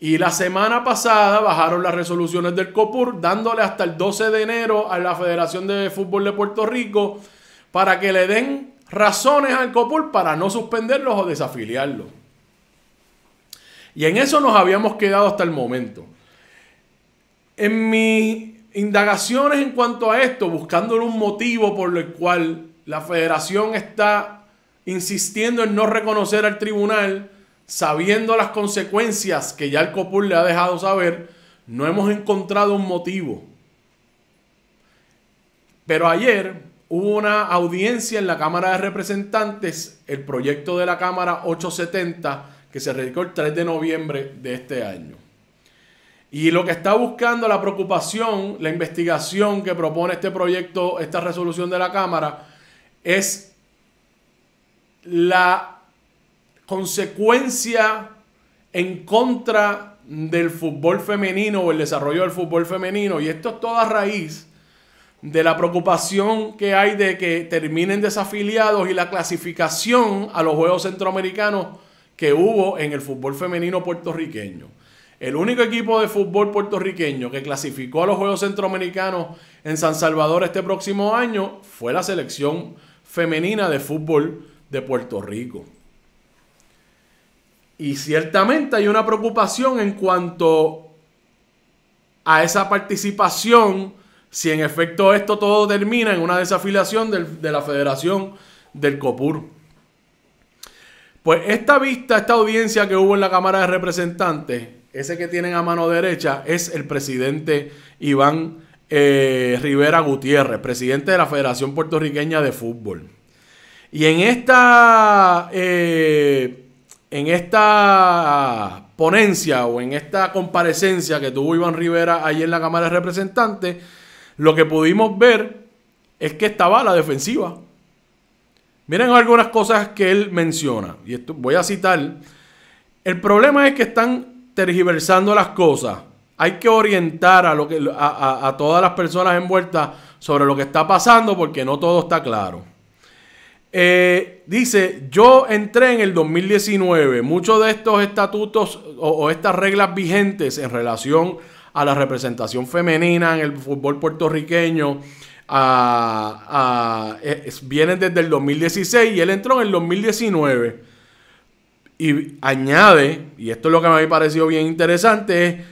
Y la semana pasada bajaron las resoluciones del COPUR, dándole hasta el 12 de enero a la Federación de Fútbol de Puerto Rico para que le den razones al COPUR para no suspenderlos o desafiliarlos. Y en eso nos habíamos quedado hasta el momento. En mis indagaciones en cuanto a esto, buscando un motivo por el cual la federación está insistiendo en no reconocer al tribunal, sabiendo las consecuencias que ya el COPUL le ha dejado saber, no hemos encontrado un motivo. Pero ayer hubo una audiencia en la Cámara de Representantes, el proyecto de la Cámara 870, que se radicó el 3 de noviembre de este año. Y lo que está buscando la preocupación, la investigación que propone este proyecto, esta resolución de la Cámara, es la consecuencia en contra del fútbol femenino o el desarrollo del fútbol femenino. Y esto es toda raíz de la preocupación que hay de que terminen desafiliados y la clasificación a los Juegos Centroamericanos que hubo en el fútbol femenino puertorriqueño. El único equipo de fútbol puertorriqueño que clasificó a los Juegos Centroamericanos en San Salvador este próximo año fue la selección femenina de fútbol de Puerto Rico. Y ciertamente hay una preocupación en cuanto a esa participación, si en efecto esto todo termina en una desafiliación de la Federación del COPUR. Pues esta vista, esta audiencia que hubo en la Cámara de Representantes, ese que tienen a mano derecha es el presidente Iván eh, Rivera Gutiérrez, presidente de la Federación Puertorriqueña de Fútbol. Y en esta, eh, en esta ponencia o en esta comparecencia que tuvo Iván Rivera ahí en la Cámara de Representantes, lo que pudimos ver es que estaba la defensiva. Miren algunas cosas que él menciona. Y esto voy a citar. El problema es que están tergiversando las cosas. Hay que orientar a, lo que, a, todas las personas envueltas sobre lo que está pasando porque no todo está claro. Eh, dice, yo entré en el 2019. Muchos de estos estatutos o, estas reglas vigentes en relación a la representación femenina en el fútbol puertorriqueño vienen desde el 2016 y él entró en el 2019. Y añade, y esto es lo que me ha parecido bien interesante, es,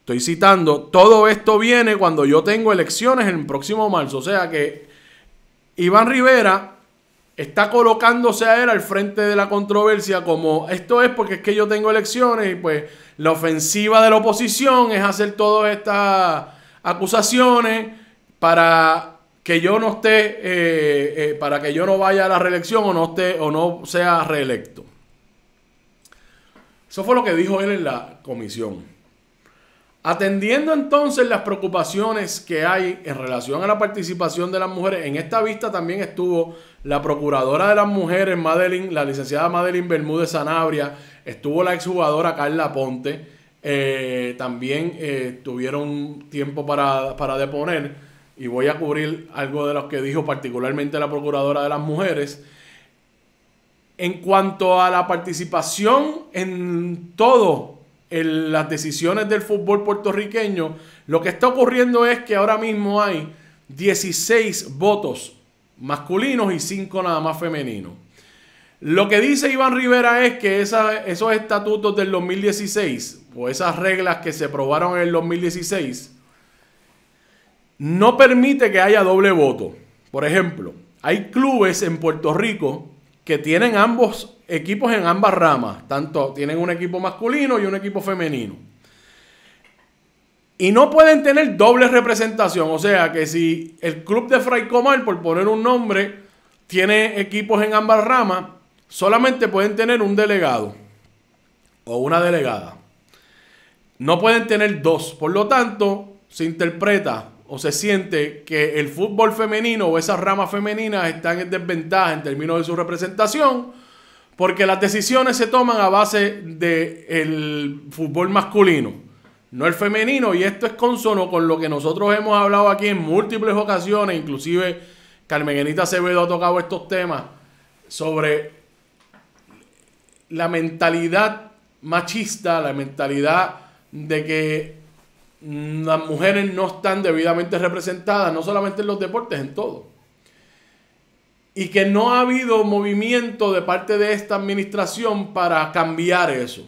estoy citando, todo esto viene cuando yo tengo elecciones en el próximo marzo. O sea que Iván Rivera está colocándose a él al frente de la controversia como esto es porque es que yo tengo elecciones y pues la ofensiva de la oposición es hacer todas estas acusaciones para que yo no esté, eh, eh, para que yo no vaya a la reelección o no esté o no sea reelecto. Eso fue lo que dijo él en la comisión. Atendiendo entonces las preocupaciones que hay en relación a la participación de las mujeres, en esta vista también estuvo la procuradora de las mujeres, Madeline, la licenciada Madeline Bermúdez Sanabria, estuvo la exjugadora Carla Ponte, eh, también eh, tuvieron tiempo para, para deponer y voy a cubrir algo de lo que dijo particularmente la procuradora de las mujeres. En cuanto a la participación en todo, las decisiones del fútbol puertorriqueño, lo que está ocurriendo es que ahora mismo hay 16 votos masculinos y 5 nada más femeninos. Lo que dice Iván Rivera es que esos estatutos del 2016 o esas reglas que se aprobaron en el 2016 no permite que haya doble voto. Por ejemplo, hay clubes en Puerto Rico que tienen ambos equipos en ambas ramas, tanto tienen un equipo masculino y un equipo femenino. Y no pueden tener doble representación, o sea que si el club de Fray por poner un nombre, tiene equipos en ambas ramas, solamente pueden tener un delegado o una delegada. No pueden tener dos, por lo tanto, se interpreta o se siente que el fútbol femenino o esas ramas femeninas están en desventaja en términos de su representación, porque las decisiones se toman a base del fútbol masculino, no el femenino, y esto es consono con lo que nosotros hemos hablado aquí en múltiples ocasiones, inclusive Carmen Genita Acevedo ha tocado estos temas, sobre la mentalidad machista, la mentalidad de que las mujeres no están debidamente representadas, no solamente en los deportes, en todo. Y que no ha habido movimiento de parte de esta administración para cambiar eso.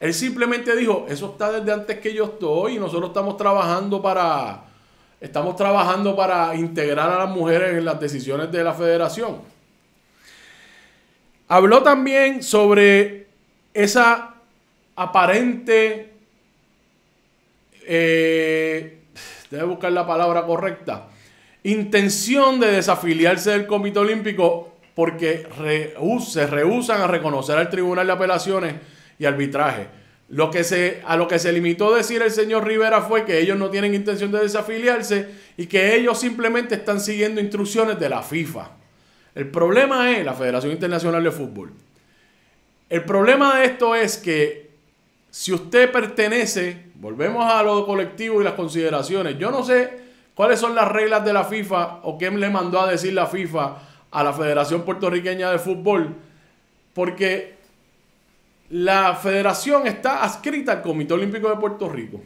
Él simplemente dijo, eso está desde antes que yo estoy y nosotros estamos trabajando para estamos trabajando para integrar a las mujeres en las decisiones de la federación. Habló también sobre esa aparente eh, debe buscar la palabra correcta, intención de desafiliarse del Comité Olímpico porque se rehusan a reconocer al Tribunal de Apelaciones y Arbitraje. Lo que a lo que se limitó a decir el señor Rivera fue que ellos no tienen intención de desafiliarse y que ellos simplemente están siguiendo instrucciones de la FIFA. El problema es la Federación Internacional de Fútbol. El problema de esto es que si usted pertenece, volvemos a lo colectivo y las consideraciones. Yo no sé cuáles son las reglas de la FIFA o quién le mandó a decir la FIFA a la Federación Puertorriqueña de Fútbol, porque la federación está adscrita al Comité Olímpico de Puerto Rico.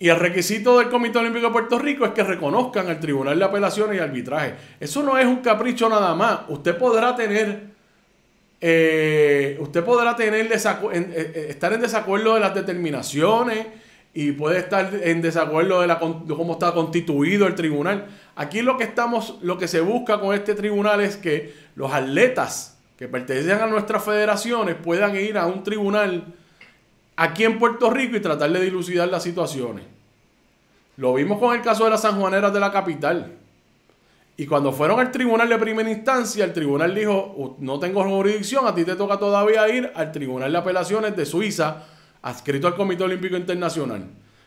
Y el requisito del Comité Olímpico de Puerto Rico es que reconozcan al Tribunal de Apelaciones y Arbitraje. Eso no es un capricho nada más. Usted podrá tener eh, usted podrá tener eh, eh, estar en desacuerdo de las determinaciones y puede estar en desacuerdo de, la, cómo está constituido el tribunal. Aquí lo que estamos, lo que se busca con este tribunal es que los atletas que pertenecen a nuestras federaciones puedan ir a un tribunal aquí en Puerto Rico y tratar de dilucidar las situaciones. Lo vimos con el caso de las Sanjuaneras de la capital. Y cuando fueron al tribunal de primera instancia, el tribunal dijo, no tengo jurisdicción, a ti te toca todavía ir al tribunal de apelaciones de Suiza, adscrito al Comité Olímpico Internacional.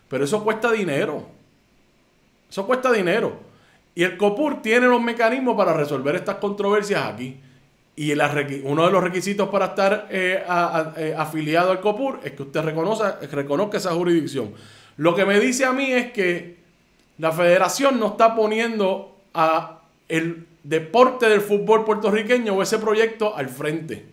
Pero eso cuesta dinero. Eso cuesta dinero. Y el COPUR tiene los mecanismos para resolver estas controversias aquí. Y uno de los requisitos para estar eh, eh, afiliado al COPUR es que usted reconozca esa jurisdicción. Lo que me dice a mí es que la federación no está poniendo a el deporte del fútbol puertorriqueño o ese proyecto al frente.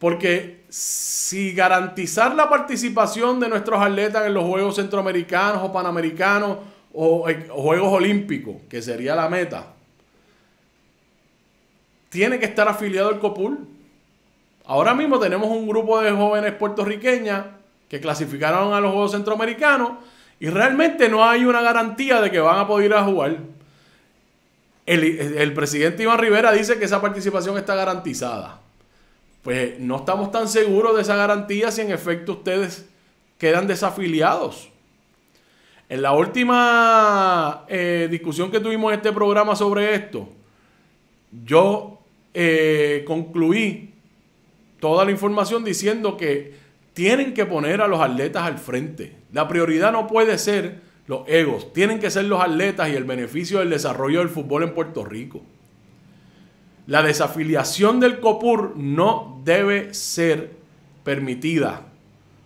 Porque si garantizar la participación de nuestros atletas en los Juegos Centroamericanos o Panamericanos o, Juegos Olímpicos, que sería la meta, tiene que estar afiliado al COPUL. Ahora mismo tenemos un grupo de jóvenes puertorriqueñas que clasificaron a los Juegos Centroamericanos y realmente no hay una garantía de que van a poder ir a jugar. El, presidente Iván Rivera dice que esa participación está garantizada. Pues no estamos tan seguros de esa garantía si en efecto ustedes quedan desafiliados. En la última eh, discusión que tuvimos en este programa sobre esto, yo eh, concluí toda la información diciendo que tienen que poner a los atletas al frente. La prioridad no puede ser los egos, tienen que ser los atletas y el beneficio del desarrollo del fútbol en Puerto Rico. La desafiliación del COPUR no debe ser permitida,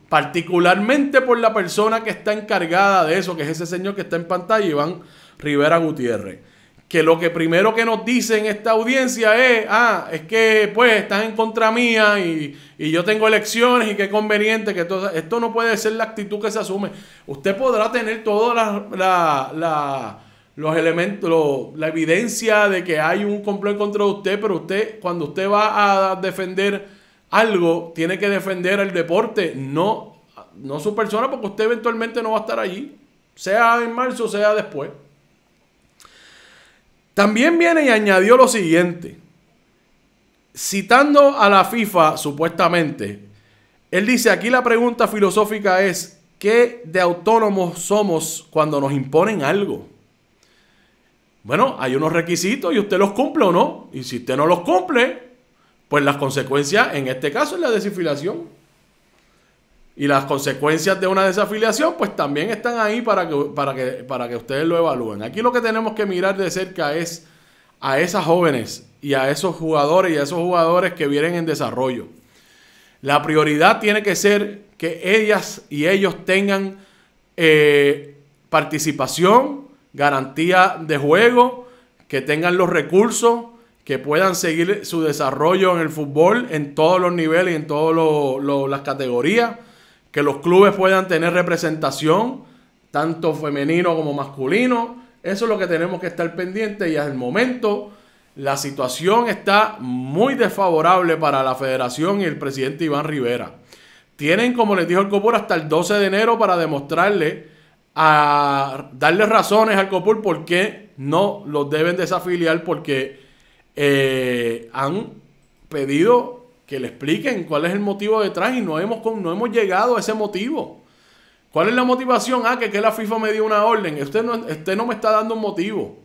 particularmente por la persona que está encargada de eso, que es ese señor que está en pantalla, Iván Rivera Gutiérrez que lo que primero que nos dice en esta audiencia es, ah, es que pues estás en contra mía y, yo tengo elecciones y qué conveniente que todo, esto no puede ser la actitud que se asume. Usted podrá tener todos la, los elementos, la evidencia de que hay un complot contra de usted, pero usted cuando usted va a defender algo, tiene que defender el deporte, no, no su persona, porque usted eventualmente no va a estar allí, sea en marzo, o sea después. También viene y añadió lo siguiente. Citando a la FIFA, supuestamente, él dice, aquí la pregunta filosófica es, ¿qué de autónomos somos cuando nos imponen algo? Bueno, hay unos requisitos y usted los cumple o no. Y si usted no los cumple, pues las consecuencias en este caso es la desinfilación y las consecuencias de una desafiliación, pues también están ahí para que, para que, para que ustedes lo evalúen. Aquí lo que tenemos que mirar de cerca es a esas jóvenes y a esos jugadores y a esos jugadores que vienen en desarrollo. La prioridad tiene que ser que ellas y ellos tengan eh, participación, garantía de juego, que tengan los recursos, que puedan seguir su desarrollo en el fútbol en todos los niveles y en todas las categorías que los clubes puedan tener representación, tanto femenino como masculino. Eso es lo que tenemos que estar pendiente y al momento la situación está muy desfavorable para la federación y el presidente Iván Rivera. Tienen, como les dijo el Copur, hasta el 12 de enero para demostrarle, a darle razones al Copur por qué no los deben desafiliar, porque eh, han pedido que le expliquen cuál es el motivo detrás y no hemos, no hemos llegado a ese motivo. ¿Cuál es la motivación? Ah, que, que la FIFA me dio una orden. Usted no, este no me está dando un motivo.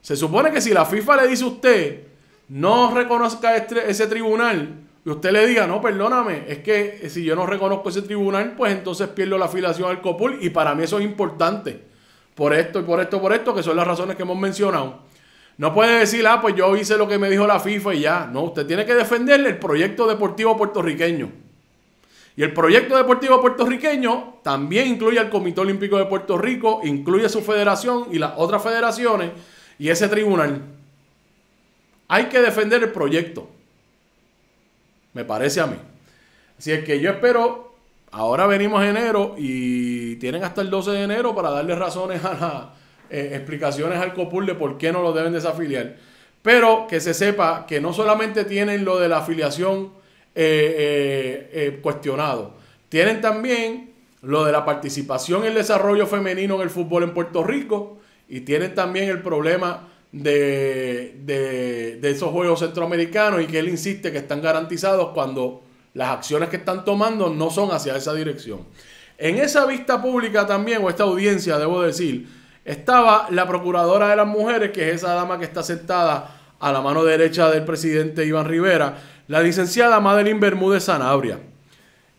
Se supone que si la FIFA le dice a usted, no reconozca este, ese tribunal, y usted le diga, no, perdóname, es que si yo no reconozco ese tribunal, pues entonces pierdo la afiliación al COPUL y para mí eso es importante. Por esto y por esto, por esto, que son las razones que hemos mencionado. No puede decir, ah, pues yo hice lo que me dijo la FIFA y ya. No, usted tiene que defenderle el proyecto deportivo puertorriqueño. Y el proyecto deportivo puertorriqueño también incluye al Comité Olímpico de Puerto Rico, incluye su federación y las otras federaciones y ese tribunal. Hay que defender el proyecto. Me parece a mí. Así es que yo espero, ahora venimos enero y tienen hasta el 12 de enero para darle razones a la, eh, explicaciones al COPUL de por qué no lo deben desafiliar. Pero que se sepa que no solamente tienen lo de la afiliación eh, eh, cuestionado, tienen también lo de la participación en el desarrollo femenino en el fútbol en Puerto Rico y tienen también el problema de, de esos juegos centroamericanos y que él insiste que están garantizados cuando las acciones que están tomando no son hacia esa dirección. En esa vista pública también, o esta audiencia, debo decir, estaba la procuradora de las mujeres, que es esa dama que está sentada a la mano derecha del presidente Iván Rivera, la licenciada Madeline Bermúdez Sanabria.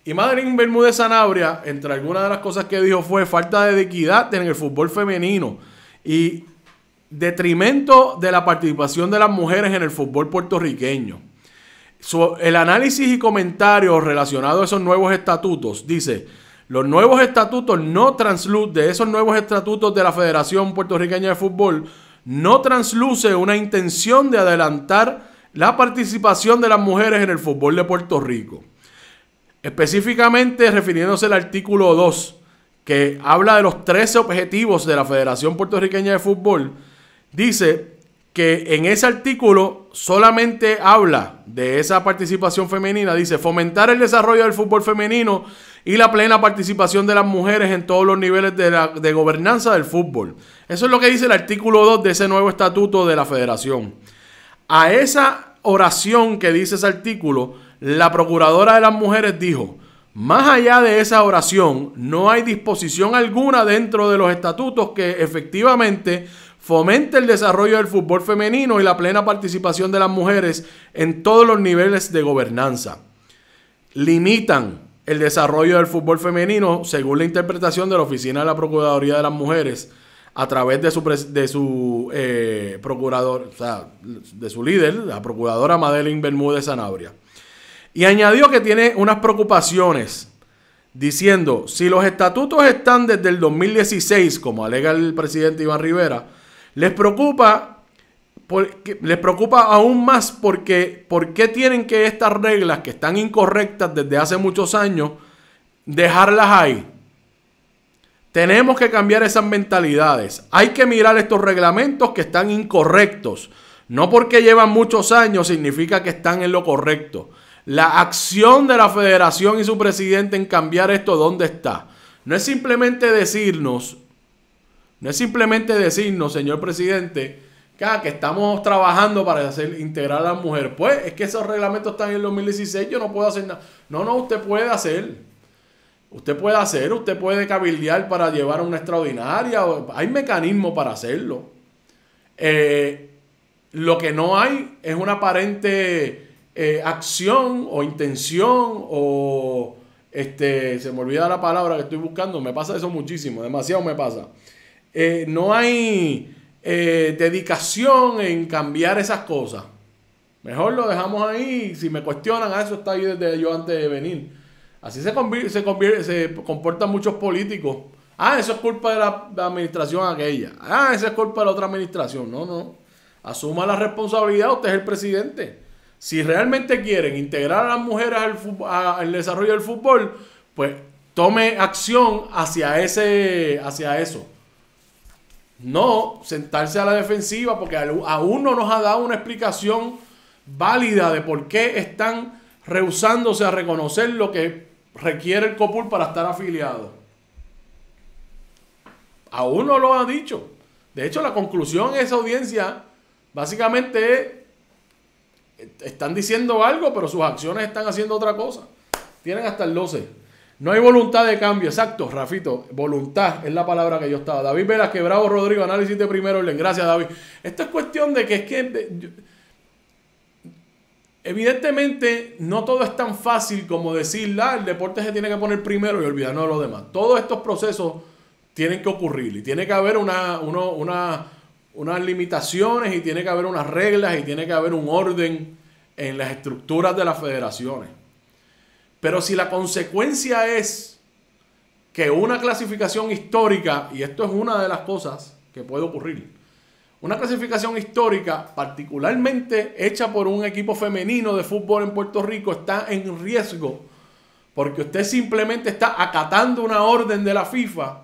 Y Madeline Bermúdez Sanabria, entre algunas de las cosas que dijo fue falta de equidad en el fútbol femenino y detrimento de la participación de las mujeres en el fútbol puertorriqueño. el análisis y comentarios relacionados a esos nuevos estatutos dice, los nuevos estatutos no transluce, de esos nuevos estatutos de la Federación Puertorriqueña de Fútbol, no transluce una intención de adelantar la participación de las mujeres en el fútbol de Puerto Rico. Específicamente refiriéndose al artículo 2, que habla de los 13 objetivos de la Federación Puertorriqueña de Fútbol, dice que en ese artículo solamente habla de esa participación femenina, dice fomentar el desarrollo del fútbol femenino y la plena participación de las mujeres en todos los niveles de, gobernanza del fútbol. Eso es lo que dice el artículo 2 de ese nuevo estatuto de la federación. A esa oración que dice ese artículo, la procuradora de las mujeres dijo, más allá de esa oración, no hay disposición alguna dentro de los estatutos que efectivamente fomente el desarrollo del fútbol femenino y la plena participación de las mujeres en todos los niveles de gobernanza. Limitan el desarrollo del fútbol femenino según la interpretación de la Oficina de la Procuraduría de las Mujeres a través de su, de su eh, procurador, de su líder, la procuradora Madeline Bermúdez Sanabria. Y añadió que tiene unas preocupaciones diciendo, si los estatutos están desde el 2016, como alega el presidente Iván Rivera, les preocupa les preocupa aún más porque, porque tienen que estas reglas que están incorrectas desde hace muchos años, dejarlas ahí. Tenemos que cambiar esas mentalidades. Hay que mirar estos reglamentos que están incorrectos. No porque llevan muchos años significa que están en lo correcto. La acción de la federación y su presidente en cambiar esto, ¿dónde está? No es simplemente decirnos, no es simplemente decirnos, señor presidente, Ah, que estamos trabajando para hacer integrar a la mujer Pues es que esos reglamentos están en el 2016, yo no puedo hacer nada. No, no, usted puede hacer. Usted puede hacer, usted puede cabildear para llevar a una extraordinaria. Hay mecanismos para hacerlo. Eh, lo que no hay es una aparente eh, acción o intención o este se me olvida la palabra que estoy buscando. Me pasa eso muchísimo, demasiado me pasa. Eh, no hay eh, dedicación en cambiar esas cosas. Mejor lo dejamos ahí. Si me cuestionan, ah, eso está ahí desde yo antes de venir. Así se, se, comportan muchos políticos. Ah, eso es culpa de la, administración aquella. Ah, eso es culpa de la otra administración. No, no. Asuma la responsabilidad, usted es el presidente. Si realmente quieren integrar a las mujeres al, al desarrollo del fútbol, pues tome acción hacia, ese, hacia eso. No, sentarse a la defensiva porque aún no nos ha dado una explicación válida de por qué están rehusándose a reconocer lo que requiere el COPUL para estar afiliado. Aún no lo ha dicho. De hecho, la conclusión de esa audiencia básicamente es, están diciendo algo, pero sus acciones están haciendo otra cosa. Tienen hasta el 12. No hay voluntad de cambio, exacto, Rafito. Voluntad es la palabra que yo estaba. David Velasque, Bravo Rodrigo, análisis de primero orden. Gracias, David. Esto es cuestión de que es que. evidentemente, no todo es tan fácil como decir, ah, el deporte se tiene que poner primero y olvidarnos de los demás. Todos estos procesos tienen que ocurrir y tiene que haber una, unas limitaciones y tiene que haber unas reglas y tiene que haber un orden en las estructuras de las federaciones. Pero si la consecuencia es que una clasificación histórica, y esto es una de las cosas que puede ocurrir, una clasificación histórica particularmente hecha por un equipo femenino de fútbol en Puerto Rico está en riesgo porque usted simplemente está acatando una orden de la FIFA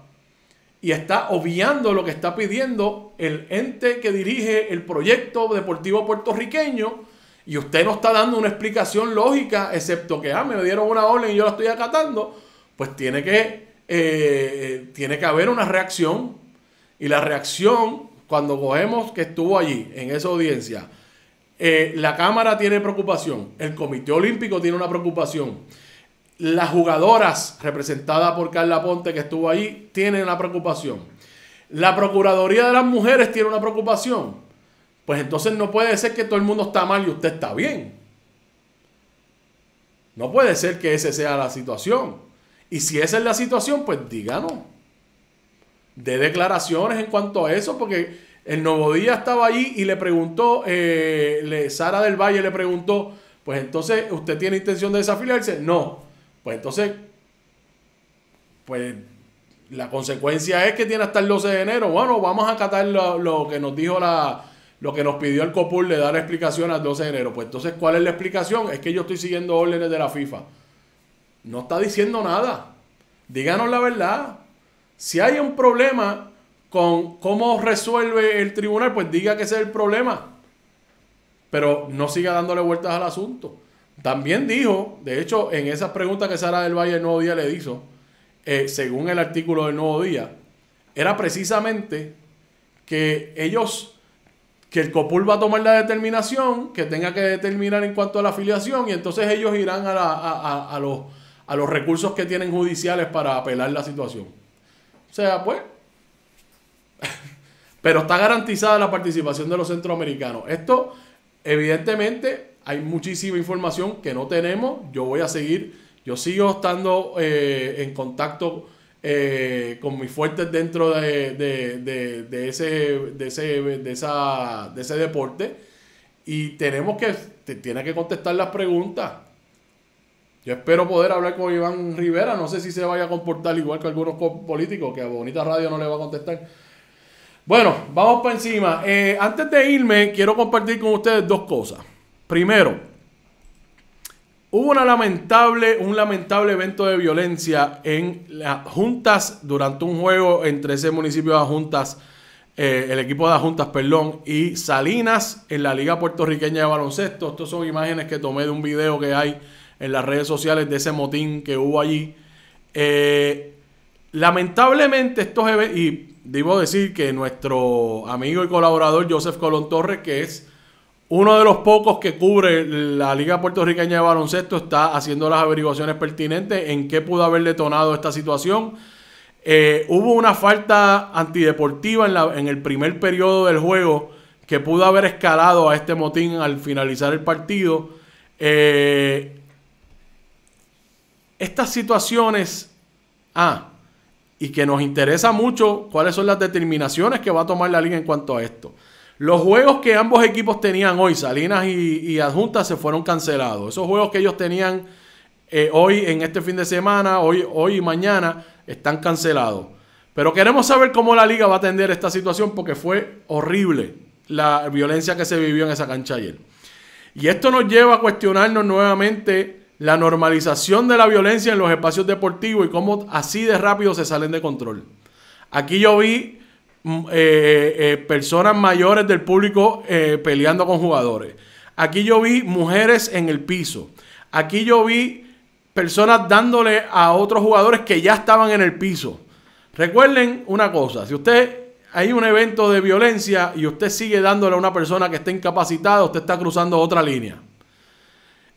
y está obviando lo que está pidiendo el ente que dirige el proyecto deportivo puertorriqueño y usted no está dando una explicación lógica, excepto que, ah, me dieron una orden y yo la estoy acatando, pues tiene que, eh, tiene que haber una reacción. Y la reacción, cuando cogemos que estuvo allí, en esa audiencia, eh, la Cámara tiene preocupación, el Comité Olímpico tiene una preocupación, las jugadoras representadas por Carla Ponte que estuvo allí tienen una preocupación, la Procuraduría de las Mujeres tiene una preocupación, pues entonces no puede ser que todo el mundo está mal y usted está bien. No puede ser que esa sea la situación. Y si esa es la situación, pues díganos. De declaraciones en cuanto a eso, porque el Nuevo Día estaba ahí y le preguntó, eh, le, Sara del Valle le preguntó, pues entonces, ¿usted tiene intención de desafiliarse? No. Pues entonces, pues la consecuencia es que tiene hasta el 12 de enero. Bueno, vamos a acatar lo que nos dijo la, lo que nos pidió el COPUL le dar la explicación al 12 de enero. Pues entonces, ¿cuál es la explicación? Es que yo estoy siguiendo órdenes de la FIFA. No está diciendo nada. Díganos la verdad. Si hay un problema con cómo resuelve el tribunal, pues diga que ese es el problema. Pero no siga dándole vueltas al asunto. También dijo, de hecho, en esas preguntas que Sara del Valle el Nuevo Día le hizo, eh, según el artículo del Nuevo Día, era precisamente que ellos que el COPUL va a tomar la determinación que tenga que determinar en cuanto a la afiliación y entonces ellos irán a, los, a los recursos que tienen judiciales para apelar la situación. O sea, pues... *laughs* Pero está garantizada la participación de los centroamericanos. Esto, evidentemente, hay muchísima información que no tenemos. Yo voy a seguir, yo sigo estando eh, en contacto eh, con mis fuertes dentro de, de, de, de ese, esa, de ese deporte. Y tenemos que, tiene que contestar las preguntas. Yo espero poder hablar con Iván Rivera. No sé si se vaya a comportar igual que algunos políticos, que a Bonita Radio no le va a contestar. Bueno, vamos para encima. Eh, antes de irme, quiero compartir con ustedes dos cosas. Primero, Hubo una lamentable, un lamentable evento de violencia en las juntas durante un juego entre ese municipio de las juntas, eh, el equipo de las juntas, perdón, y Salinas en la Liga Puertorriqueña de Baloncesto. Estas son imágenes que tomé de un video que hay en las redes sociales de ese motín que hubo allí. Eh, lamentablemente estos eventos, y debo decir que nuestro amigo y colaborador Joseph Colón Torres, que es uno de los pocos que cubre la Liga Puertorriqueña de Baloncesto está haciendo las averiguaciones pertinentes en qué pudo haber detonado esta situación. Eh, hubo una falta antideportiva en, el primer periodo del juego que pudo haber escalado a este motín al finalizar el partido. Eh, estas situaciones, ah, y que nos interesa mucho cuáles son las determinaciones que va a tomar la liga en cuanto a esto. Los juegos que ambos equipos tenían hoy, Salinas y, Adjuntas, se fueron cancelados. Esos juegos que ellos tenían eh, hoy, en este fin de semana, hoy, hoy y mañana, están cancelados. Pero queremos saber cómo la liga va a atender esta situación porque fue horrible la violencia que se vivió en esa cancha ayer. Y esto nos lleva a cuestionarnos nuevamente la normalización de la violencia en los espacios deportivos y cómo así de rápido se salen de control. Aquí yo vi Mm, eh, eh, personas mayores del público eh, peleando con jugadores. Aquí yo vi mujeres en el piso. Aquí yo vi personas dándole a otros jugadores que ya estaban en el piso. Recuerden una cosa, si usted hay un evento de violencia y usted sigue dándole a una persona que está incapacitada, usted está cruzando otra línea.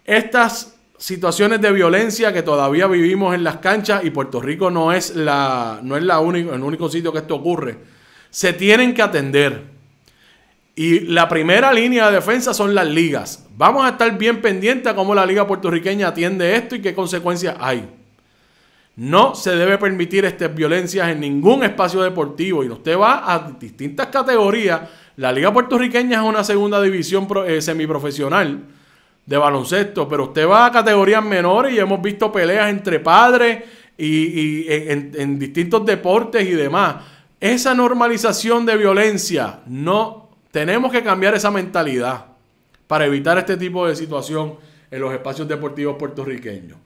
Estas situaciones de violencia que todavía vivimos en las canchas y Puerto Rico no es la no es la único, el único sitio que esto ocurre se tienen que atender. Y la primera línea de defensa son las ligas. Vamos a estar bien pendientes a cómo la liga puertorriqueña atiende esto y qué consecuencias hay. No se debe permitir estas violencias en ningún espacio deportivo. Y usted va a distintas categorías. La liga puertorriqueña es una segunda división eh, semiprofesional de baloncesto, pero usted va a categorías menores y hemos visto peleas entre padres y, en distintos deportes y demás. Esa normalización de violencia, no, tenemos que cambiar esa mentalidad para evitar este tipo de situación en los espacios deportivos puertorriqueños.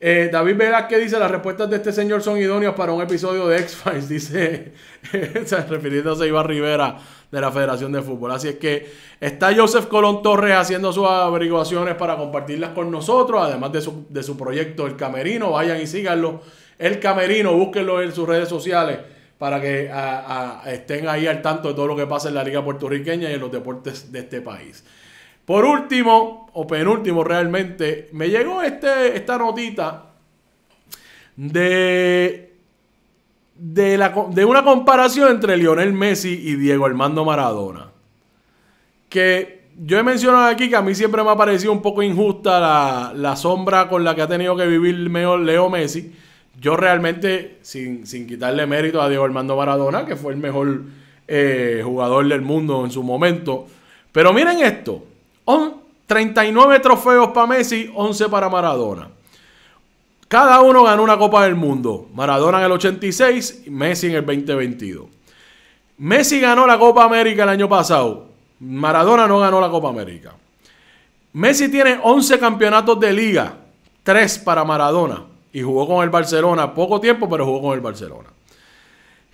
David eh, David Velázquez dice, las respuestas de este señor son idóneas para un episodio de X-Files, *laughs* dice, refiriéndose a Iván Rivera de la Federación de Fútbol. Así es que está Joseph Colón Torres haciendo sus averiguaciones para compartirlas con nosotros, además de su, de su proyecto El Camerino, vayan y síganlo. El Camerino, búsquenlo en sus redes sociales para que estén ahí al tanto de todo lo que pasa en la liga puertorriqueña y en los deportes de este país. Por último, o penúltimo realmente, me llegó este, esta notita de, una comparación entre Lionel Messi y Diego Armando Maradona. Que yo he mencionado aquí que a mí siempre me ha parecido un poco injusta la, la sombra con la que ha tenido que vivir Leo Messi yo realmente, sin, quitarle mérito a Diego Armando Maradona, que fue el mejor eh, jugador del mundo en su momento. Pero miren esto: 39 trofeos para Messi, 11 para Maradona. Cada uno ganó una Copa del Mundo. Maradona en el 86, Messi en el 2022. Messi ganó la Copa América el año pasado. Maradona no ganó la Copa América. Messi tiene 11 campeonatos de liga, 3 para Maradona y jugó con el Barcelona poco tiempo, pero jugó con el Barcelona.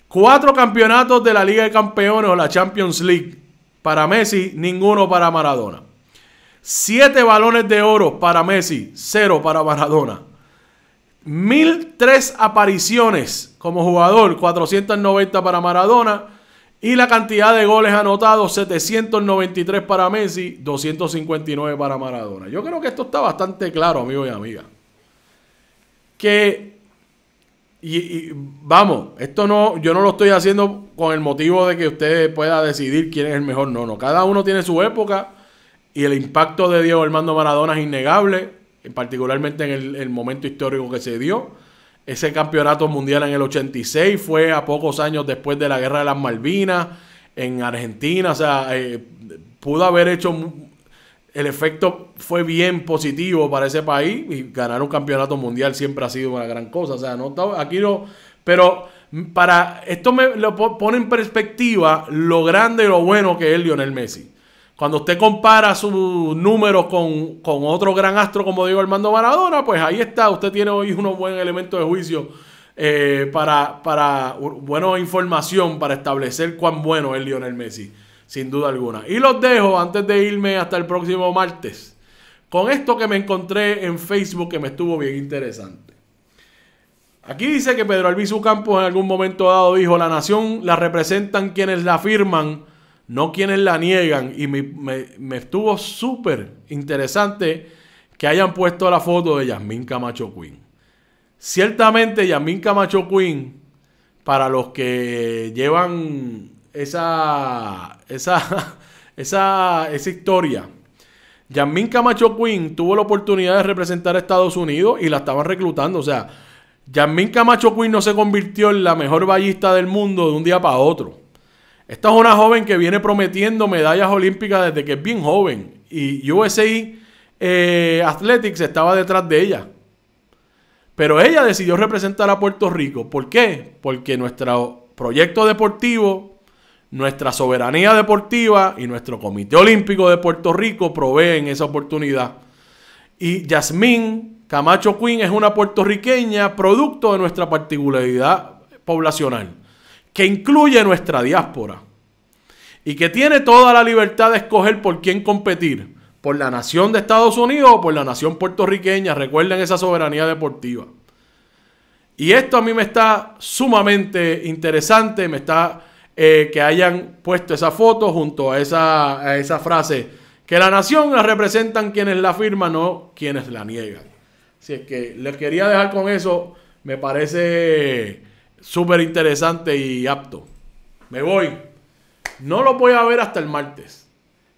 Cuatro campeonatos de la Liga de Campeones o la Champions League para Messi, ninguno para Maradona. Siete balones de oro para Messi, cero para Maradona. tres apariciones como jugador, 490 para Maradona. Y la cantidad de goles anotados, 793 para Messi, 259 para Maradona. Yo creo que esto está bastante claro, amigos y amigas que, y, vamos, esto no, yo no lo estoy haciendo con el motivo de que usted pueda decidir quién es el mejor, no, no, cada uno tiene su época y el impacto de Diego Armando Maradona es innegable, particularmente en el, momento histórico que se dio. Ese campeonato mundial en el 86 fue a pocos años después de la guerra de las Malvinas en Argentina, o sea, eh, pudo haber hecho el efecto fue bien positivo para ese país y ganar un campeonato mundial siempre ha sido una gran cosa. O sea, no aquí no, pero para esto me lo pone en perspectiva lo grande y lo bueno que es Lionel Messi. Cuando usted compara sus números con, con otro gran astro como digo Armando Maradona, pues ahí está, usted tiene hoy unos buenos elementos de juicio eh, para, para, buena información para establecer cuán bueno es Lionel Messi sin duda alguna. Y los dejo antes de irme hasta el próximo martes con esto que me encontré en Facebook que me estuvo bien interesante. Aquí dice que Pedro Albizu Campos en algún momento dado dijo, la nación la representan quienes la firman, no quienes la niegan. Y me, estuvo súper interesante que hayan puesto la foto de Yasmín Camacho Quinn. Ciertamente Yasmín Camacho Quinn, para los que llevan esa, esa, *laughs* esa, esa historia. Yasmín Camacho Quinn tuvo la oportunidad de representar a Estados Unidos y la estaban reclutando. O sea, Yasmín Camacho Quinn no se convirtió en la mejor ballista del mundo de un día para otro. Esta es una joven que viene prometiendo medallas olímpicas desde que es bien joven. Y USA eh, Athletics estaba detrás de ella. Pero ella decidió representar a Puerto Rico. ¿Por qué? Porque nuestro proyecto deportivo nuestra soberanía deportiva y nuestro Comité Olímpico de Puerto Rico proveen esa oportunidad. Y Yasmín Camacho Quinn es una puertorriqueña producto de nuestra particularidad poblacional, que incluye nuestra diáspora y que tiene toda la libertad de escoger por quién competir, por la nación de Estados Unidos o por la nación puertorriqueña. Recuerden esa soberanía deportiva. Y esto a mí me está sumamente interesante, me está eh, que hayan puesto esa foto junto a esa, frase, que la nación la representan quienes la firman, no quienes la niegan. Así es que les quería dejar con eso, me parece súper interesante y apto. Me voy. No lo voy a ver hasta el martes.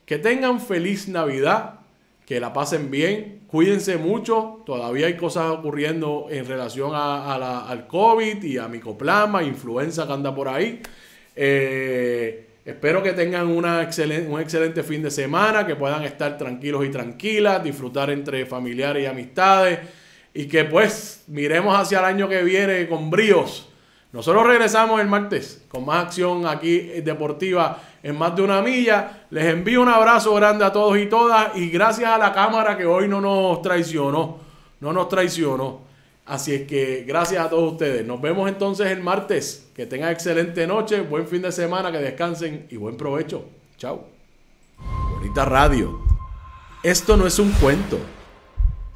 Que tengan feliz Navidad, que la pasen bien, cuídense mucho. Todavía hay cosas ocurriendo en relación a, al COVID y a micoplasma, influenza que anda por ahí. Eh, espero que tengan un excelente fin de semana, que puedan estar tranquilos y tranquilas, disfrutar entre familiares y amistades y que pues miremos hacia el año que viene con bríos. Nosotros regresamos el martes con más acción aquí deportiva en más de una milla. Les envío un abrazo grande a todos y todas y gracias a la cámara que hoy no nos traicionó, no nos traicionó. Así es que gracias a todos ustedes. Nos vemos entonces el martes. Que tengan excelente noche, buen fin de semana, que descansen y buen provecho. Chao. Bonita radio. Esto no es un cuento.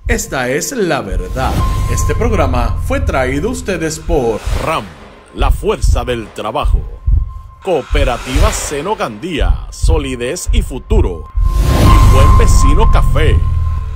Esta es la verdad. Este programa fue traído ustedes por RAM, la fuerza del trabajo. Cooperativa Seno Gandía, solidez y futuro. Y buen vecino café.